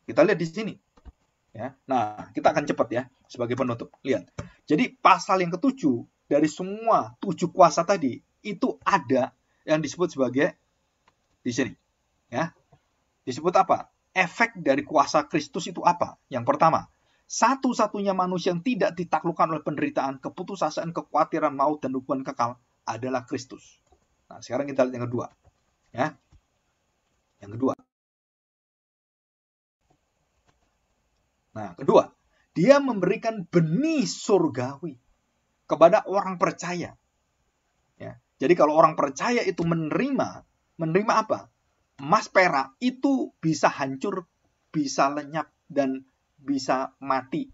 Kita lihat di sini. Ya. Nah, kita akan cepat ya sebagai penutup. Lihat. Jadi pasal yang ketujuh dari semua tujuh kuasa tadi itu ada yang disebut sebagai di sini. Ya. Disebut apa? Efek dari kuasa Kristus itu apa? Yang pertama, satu-satunya manusia yang tidak ditaklukkan oleh penderitaan, keputusasaan, kekhawatiran, maut, dan hukuman kekal adalah Kristus. Nah, sekarang kita lihat yang kedua. Ya. Yang kedua. Nah, kedua, dia memberikan benih surgawi kepada orang percaya. Ya. Jadi kalau orang percaya itu menerima, menerima apa? Emas perak itu bisa hancur, bisa lenyap, dan bisa mati.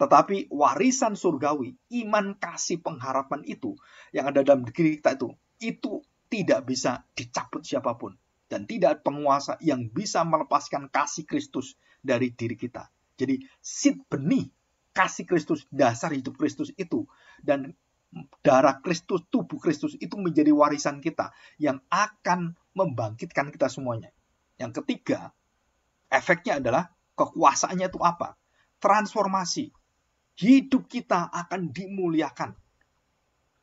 Tetapi warisan surgawi, iman kasih pengharapan itu yang ada dalam diri kita itu itu tidak bisa dicabut siapapun. Dan tidak ada penguasa yang bisa melepaskan kasih Kristus dari diri kita. Jadi sit benih kasih Kristus, dasar hidup Kristus itu. Dan darah Kristus, tubuh Kristus itu menjadi warisan kita yang akan membangkitkan kita semuanya. Yang ketiga, efeknya adalah kekuasaannya itu apa? Transformasi. Hidup kita akan dimuliakan.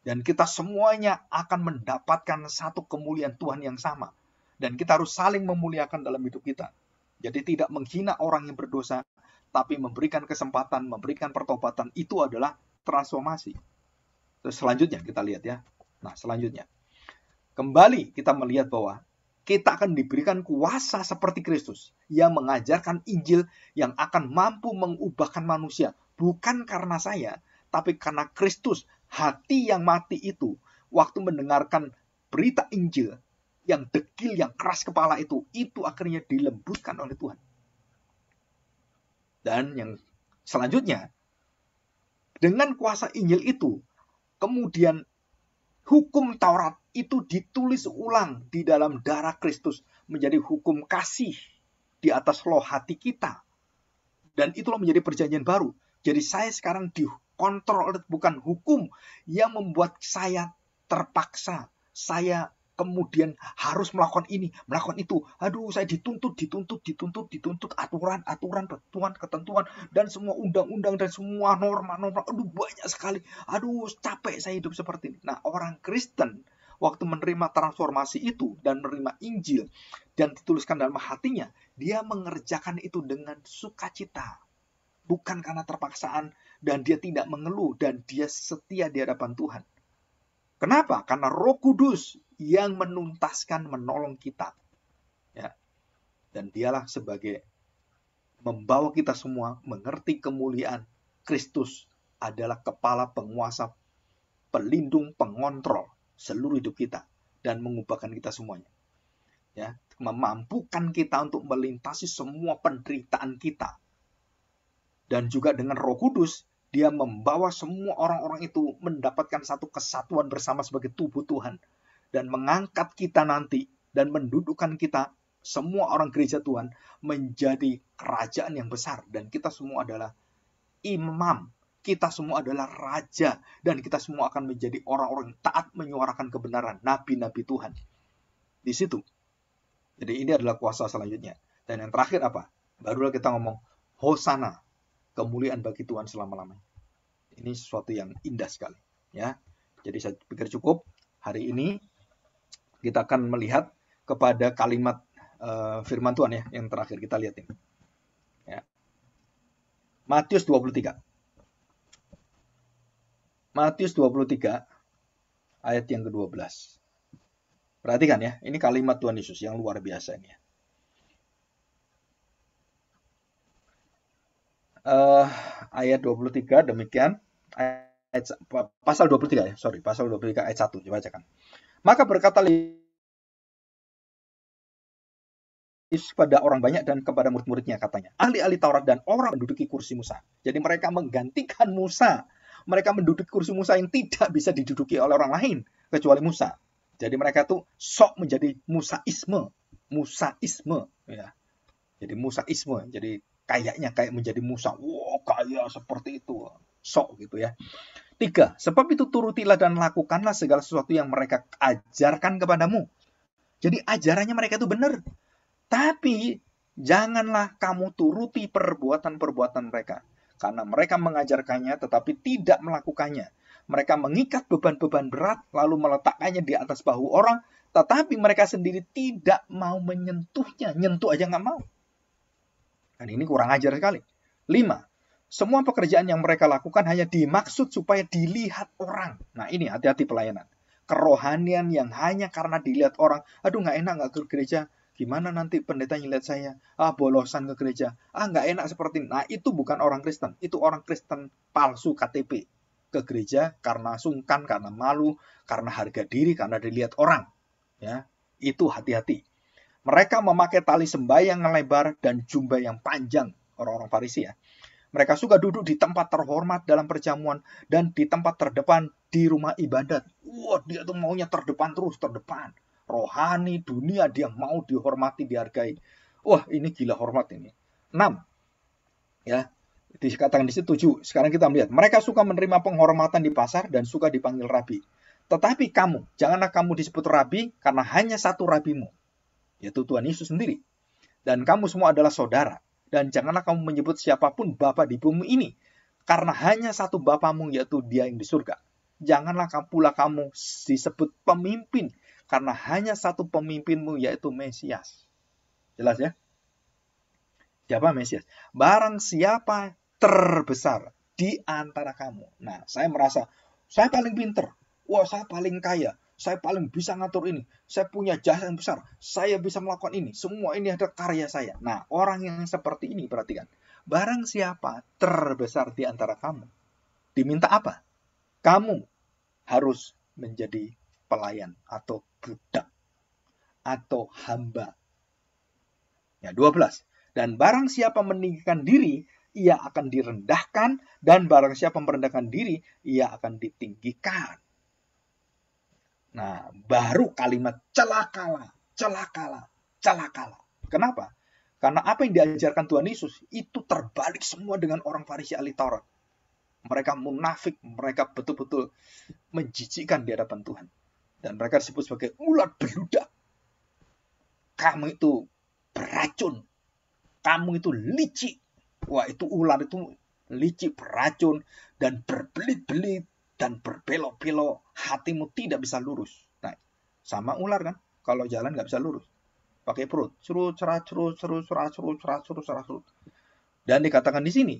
Dan kita semuanya akan mendapatkan satu kemuliaan Tuhan yang sama. Dan kita harus saling memuliakan dalam hidup kita. Jadi tidak menghina orang yang berdosa, tapi memberikan kesempatan, memberikan pertobatan, itu adalah transformasi. Terus selanjutnya kita lihat ya. Nah selanjutnya. Kembali kita melihat bahwa kita akan diberikan kuasa seperti Kristus yang mengajarkan Injil yang akan mampu mengubahkan manusia. Bukan karena saya, tapi karena Kristus hati yang mati itu waktu mendengarkan berita Injil yang degil, yang keras kepala itu, itu akhirnya dilembutkan oleh Tuhan. Dan yang selanjutnya, dengan kuasa Injil itu, kemudian hukum Taurat itu ditulis ulang di dalam darah Kristus menjadi hukum kasih di atas loh hati kita. Dan itulah menjadi perjanjian baru. Jadi saya sekarang di, kontrol bukan hukum yang membuat saya terpaksa saya kemudian harus melakukan ini, melakukan itu. Aduh, saya dituntut, dituntut, dituntut, dituntut aturan, aturan, ketentuan, ketentuan dan semua undang-undang dan semua norma-norma. Aduh, banyak sekali. Aduh, capek saya hidup seperti ini. Nah, orang Kristen waktu menerima transformasi itu dan menerima Injil dan dituliskan dalam hatinya, dia mengerjakan itu dengan sukacita. Bukan karena terpaksaan, dan dia tidak mengeluh dan dia setia di hadapan Tuhan. Kenapa? Karena Roh Kudus yang menuntaskan menolong kita. Ya. Dan dialah sebagai membawa kita semua mengerti kemuliaan Kristus adalah kepala penguasa pelindung pengontrol seluruh hidup kita dan mengubahkan kita semuanya. Ya, memampukan kita untuk melintasi semua penderitaan kita. Dan juga dengan Roh Kudus dia membawa semua orang-orang itu mendapatkan satu kesatuan bersama sebagai tubuh Tuhan. Dan mengangkat kita nanti dan mendudukkan kita semua orang gereja Tuhan menjadi kerajaan yang besar. Dan kita semua adalah imam. Kita semua adalah raja. Dan kita semua akan menjadi orang-orang yang taat menyuarakan kebenaran. Nabi-nabi Tuhan. Di situ. Jadi ini adalah kuasa selanjutnya. Dan yang terakhir apa? Barulah kita ngomong Hosana kemuliaan bagi Tuhan selama-lamanya. Ini sesuatu yang indah sekali, ya. Jadi saya pikir cukup hari ini kita akan melihat kepada kalimat uh, firman Tuhan ya yang terakhir kita lihat ini. Ya. Matius 23. Matius 23 ayat yang ke-12. Perhatikan ya, ini kalimat Tuhan Yesus yang luar biasa ini ya. uh, ayat 23 demikian ayat, pasal 23 ya, sorry, pasal 23 ayat 1 bacakan Maka berkata kepada orang banyak dan kepada murid-muridnya katanya, ahli-ahli Taurat dan orang menduduki kursi Musa. Jadi mereka menggantikan Musa. Mereka menduduki kursi Musa yang tidak bisa diduduki oleh orang lain kecuali Musa. Jadi mereka tuh sok menjadi Musaisme, Musaisme ya. Jadi Musaisme. Jadi kayaknya kayak menjadi Musa. Wow, kaya seperti itu. Sok gitu ya. Tiga, sebab itu turutilah dan lakukanlah segala sesuatu yang mereka ajarkan kepadamu. Jadi ajarannya mereka itu benar. Tapi janganlah kamu turuti perbuatan-perbuatan mereka. Karena mereka mengajarkannya tetapi tidak melakukannya. Mereka mengikat beban-beban berat lalu meletakkannya di atas bahu orang. Tetapi mereka sendiri tidak mau menyentuhnya. Nyentuh aja nggak mau. Dan ini kurang ajar sekali. Lima, semua pekerjaan yang mereka lakukan hanya dimaksud supaya dilihat orang. Nah ini hati-hati pelayanan. Kerohanian yang hanya karena dilihat orang. Aduh nggak enak nggak ke gereja. Gimana nanti pendeta lihat saya? Ah bolosan ke gereja. Ah nggak enak seperti ini. Nah itu bukan orang Kristen. Itu orang Kristen palsu KTP. Ke gereja karena sungkan, karena malu, karena harga diri, karena dilihat orang. Ya, itu hati-hati. Mereka memakai tali sembahyang yang lebar dan jubah yang panjang, orang-orang Farisi ya. Mereka suka duduk di tempat terhormat dalam perjamuan dan di tempat terdepan di rumah ibadat. Wah, dia tuh maunya terdepan terus, terdepan. Rohani, dunia, dia mau dihormati, dihargai. Wah, ini gila hormat ini. Enam Ya, dikatakan di situ tujuh. Sekarang kita melihat. Mereka suka menerima penghormatan di pasar dan suka dipanggil rabi. Tetapi kamu, janganlah kamu disebut rabi karena hanya satu rabimu, yaitu Tuhan Yesus sendiri. Dan kamu semua adalah saudara. Dan janganlah kamu menyebut siapapun Bapa di bumi ini, karena hanya satu Bapamu yaitu dia yang di surga. Janganlah pula kamu disebut pemimpin, karena hanya satu pemimpinmu yaitu Mesias. Jelas ya? Siapa Mesias? Barang siapa terbesar di antara kamu. Nah, saya merasa saya paling pinter. Wah, saya paling kaya saya paling bisa ngatur ini, saya punya jasa yang besar, saya bisa melakukan ini, semua ini ada karya saya. Nah, orang yang seperti ini perhatikan, barang siapa terbesar di antara kamu, diminta apa? Kamu harus menjadi pelayan atau budak atau hamba. Ya, 12. Dan barang siapa meninggikan diri, ia akan direndahkan, dan barang siapa merendahkan diri, ia akan ditinggikan. Nah, baru kalimat celakalah, celakalah, celakalah. Kenapa? Karena apa yang diajarkan Tuhan Yesus itu terbalik semua dengan orang Farisi ahli Taurat. Mereka munafik, mereka betul-betul menjijikkan di hadapan Tuhan. Dan mereka disebut sebagai ulat beludak. Kamu itu beracun. Kamu itu licik. Wah itu ular itu licik, beracun, dan berbelit-belit dan berbelok-belok, hatimu tidak bisa lurus. Nah, sama ular kan? Kalau jalan nggak bisa lurus. Pakai perut. Seru, cerah, seru, seru, cerah, seru, cerah, seru, cerah, seru. Dan dikatakan di sini,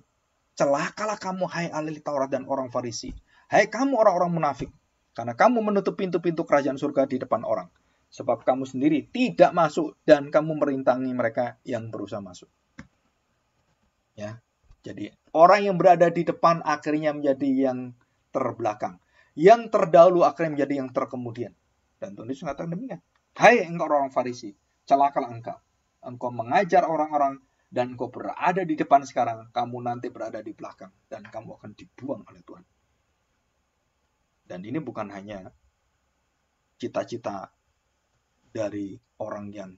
celakalah kamu hai ahli Taurat dan orang Farisi. Hai kamu orang-orang munafik. Karena kamu menutup pintu-pintu kerajaan surga di depan orang. Sebab kamu sendiri tidak masuk dan kamu merintangi mereka yang berusaha masuk. Ya, jadi orang yang berada di depan akhirnya menjadi yang terbelakang. Yang terdahulu akan menjadi yang terkemudian. Dan Tuhan Yesus mengatakan demikian. Hai engkau orang Farisi, celakalah engkau. Engkau mengajar orang-orang dan engkau berada di depan sekarang, kamu nanti berada di belakang dan kamu akan dibuang oleh Tuhan. Dan ini bukan hanya cita-cita dari orang yang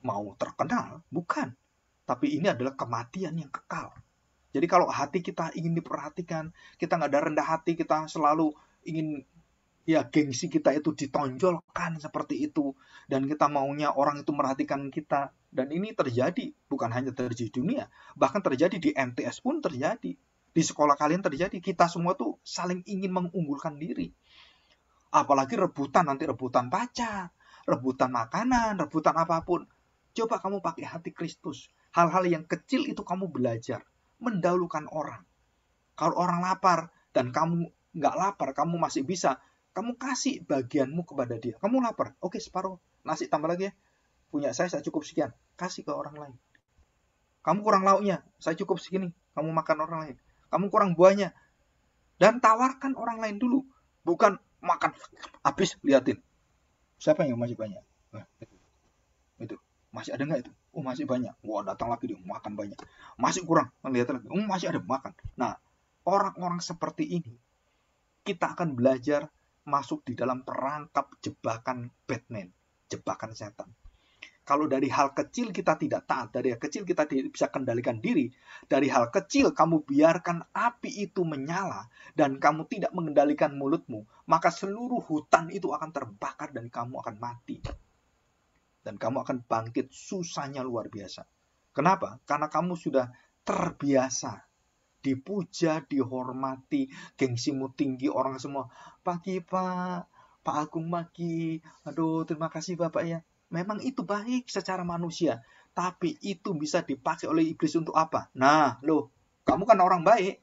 mau terkenal, bukan. Tapi ini adalah kematian yang kekal. Jadi kalau hati kita ingin diperhatikan, kita nggak ada rendah hati, kita selalu ingin ya gengsi kita itu ditonjolkan seperti itu dan kita maunya orang itu merhatikan kita dan ini terjadi bukan hanya terjadi di dunia bahkan terjadi di MTS pun terjadi di sekolah kalian terjadi kita semua tuh saling ingin mengunggulkan diri apalagi rebutan nanti rebutan pacar rebutan makanan rebutan apapun coba kamu pakai hati Kristus hal-hal yang kecil itu kamu belajar mendahulukan orang. Kalau orang lapar dan hmm. kamu nggak lapar, kamu masih bisa, kamu kasih bagianmu kepada dia. Kamu lapar, oke separuh, nasi tambah lagi ya. Punya saya, saya cukup sekian. Kasih ke orang lain. Kamu kurang lauknya, saya cukup segini. Kamu makan orang lain. Kamu kurang buahnya. Dan tawarkan orang lain dulu. Bukan makan habis liatin. Siapa yang masih banyak? Nah, itu. itu masih ada nggak itu oh masih banyak wah datang lagi dia makan banyak masih kurang melihat lagi oh masih ada makan nah orang-orang seperti ini kita akan belajar masuk di dalam perangkap jebakan Batman jebakan setan kalau dari hal kecil kita tidak taat, dari hal kecil kita tidak bisa kendalikan diri, dari hal kecil kamu biarkan api itu menyala dan kamu tidak mengendalikan mulutmu, maka seluruh hutan itu akan terbakar dan kamu akan mati dan kamu akan bangkit susahnya luar biasa. Kenapa? Karena kamu sudah terbiasa dipuja, dihormati, gengsimu tinggi orang semua. Pagi Pak, Pak Agung Maki, Aduh, terima kasih Bapak ya. Memang itu baik secara manusia, tapi itu bisa dipakai oleh iblis untuk apa? Nah, loh, kamu kan orang baik,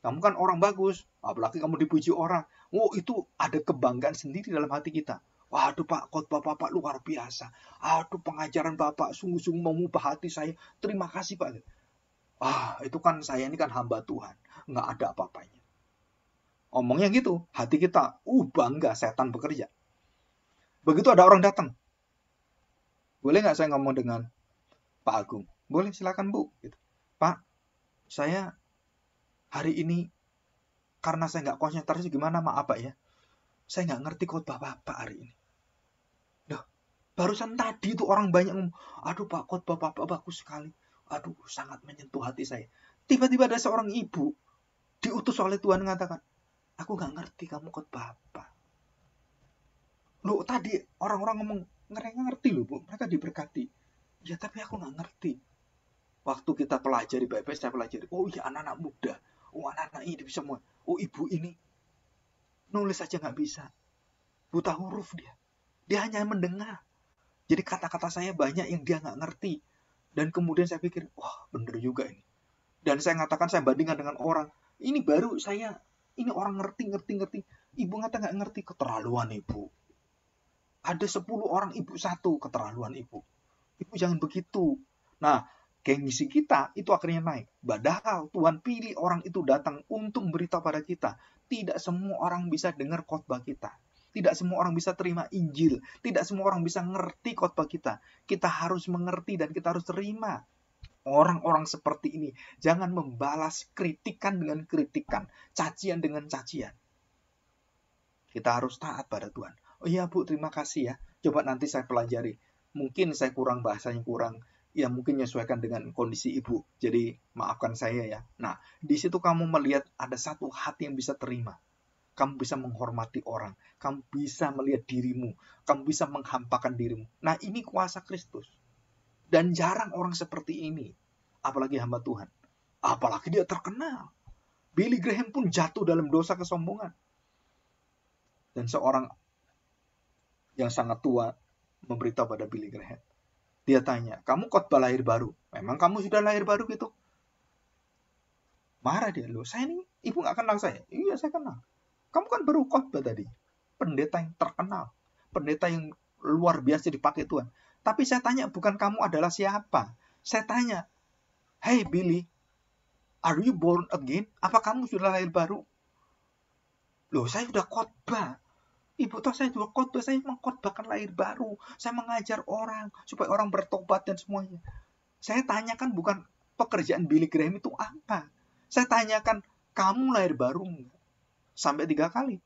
kamu kan orang bagus, apalagi kamu dipuji orang. Oh, itu ada kebanggaan sendiri dalam hati kita. Waduh Pak, khotbah Bapak luar biasa. Aduh pengajaran Bapak sungguh-sungguh mengubah hati saya. Terima kasih Pak. Ah, itu kan saya ini kan hamba Tuhan. Nggak ada apa-apanya. Omongnya gitu, hati kita, uh bangga, setan bekerja. Begitu ada orang datang. Boleh nggak saya ngomong dengan Pak Agung? Boleh, silakan Bu. Gitu. Pak, saya hari ini karena saya nggak konsentrasi gimana maaf Pak ya. Saya nggak ngerti khotbah Bapak hari ini barusan tadi itu orang banyak ngomong, aduh Pak Kot Bapak bagus sekali. Aduh, sangat menyentuh hati saya. Tiba-tiba ada seorang ibu diutus oleh Tuhan mengatakan, aku gak ngerti kamu kot bapak. Loh, tadi orang-orang ngomong, mereka ngerti loh, Bu. Mereka diberkati. Ya, tapi aku gak ngerti. Waktu kita pelajari baik-baik, saya pelajari. Oh iya, anak-anak muda. Oh, anak-anak ini bisa semua. Oh, ibu ini. Nulis aja gak bisa. Buta huruf dia. Dia hanya mendengar jadi kata-kata saya banyak yang dia nggak ngerti. Dan kemudian saya pikir, wah bener juga ini. Dan saya ngatakan, saya bandingkan dengan orang. Ini baru saya, ini orang ngerti, ngerti, ngerti. Ibu ngata nggak ngerti, keterlaluan ibu. Ada 10 orang, ibu satu, keterlaluan ibu. Ibu jangan begitu. Nah, gengsi kita itu akhirnya naik. Padahal Tuhan pilih orang itu datang untuk berita pada kita. Tidak semua orang bisa dengar khotbah kita. Tidak semua orang bisa terima Injil. Tidak semua orang bisa ngerti khotbah kita. Kita harus mengerti dan kita harus terima. Orang-orang seperti ini jangan membalas kritikan dengan kritikan, cacian dengan cacian. Kita harus taat pada Tuhan. Oh iya Bu, terima kasih ya. Coba nanti saya pelajari. Mungkin saya kurang bahasanya kurang ya mungkin menyesuaikan dengan kondisi ibu. Jadi maafkan saya ya. Nah, di situ kamu melihat ada satu hati yang bisa terima kamu bisa menghormati orang, kamu bisa melihat dirimu, kamu bisa menghampakan dirimu. Nah, ini kuasa Kristus. Dan jarang orang seperti ini, apalagi hamba Tuhan. Apalagi dia terkenal. Billy Graham pun jatuh dalam dosa kesombongan. Dan seorang yang sangat tua memberitahu pada Billy Graham. Dia tanya, kamu khotbah lahir baru. Memang kamu sudah lahir baru gitu? Marah dia, loh saya ini, ibu gak kenal saya. Iya, saya kenal kamu kan baru khotbah tadi. Pendeta yang terkenal. Pendeta yang luar biasa dipakai Tuhan. Tapi saya tanya, bukan kamu adalah siapa? Saya tanya, Hey Billy, are you born again? Apa kamu sudah lahir baru? Loh, saya sudah khotbah. Ibu tahu saya juga khotbah, saya mengkhotbahkan lahir baru. Saya mengajar orang supaya orang bertobat dan semuanya. Saya tanyakan bukan pekerjaan Billy Graham itu apa. Saya tanyakan, kamu lahir baru enggak? sampai tiga kali.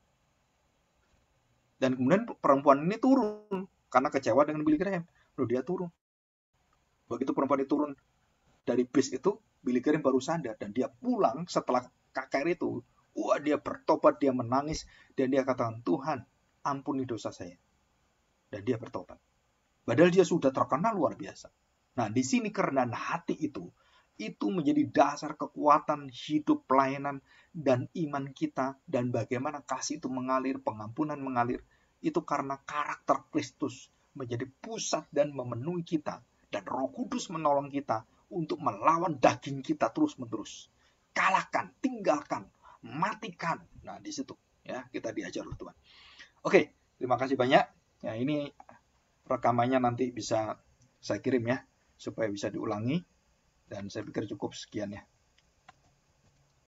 Dan kemudian perempuan ini turun karena kecewa dengan Billy Graham. Loh dia turun. Begitu perempuan itu turun dari bis itu, Billy Graham baru sadar dan dia pulang setelah KKR itu. Wah dia bertobat, dia menangis dan dia katakan Tuhan ampuni dosa saya. Dan dia bertobat. Padahal dia sudah terkenal luar biasa. Nah di sini kerendahan hati itu itu menjadi dasar kekuatan hidup pelayanan dan iman kita dan bagaimana kasih itu mengalir, pengampunan mengalir. Itu karena karakter Kristus menjadi pusat dan memenuhi kita dan Roh Kudus menolong kita untuk melawan daging kita terus-menerus. Kalahkan, tinggalkan, matikan. Nah, di situ ya kita diajar oleh Tuhan. Oke, terima kasih banyak. Ya, ini rekamannya nanti bisa saya kirim ya supaya bisa diulangi dan saya pikir cukup sekian ya.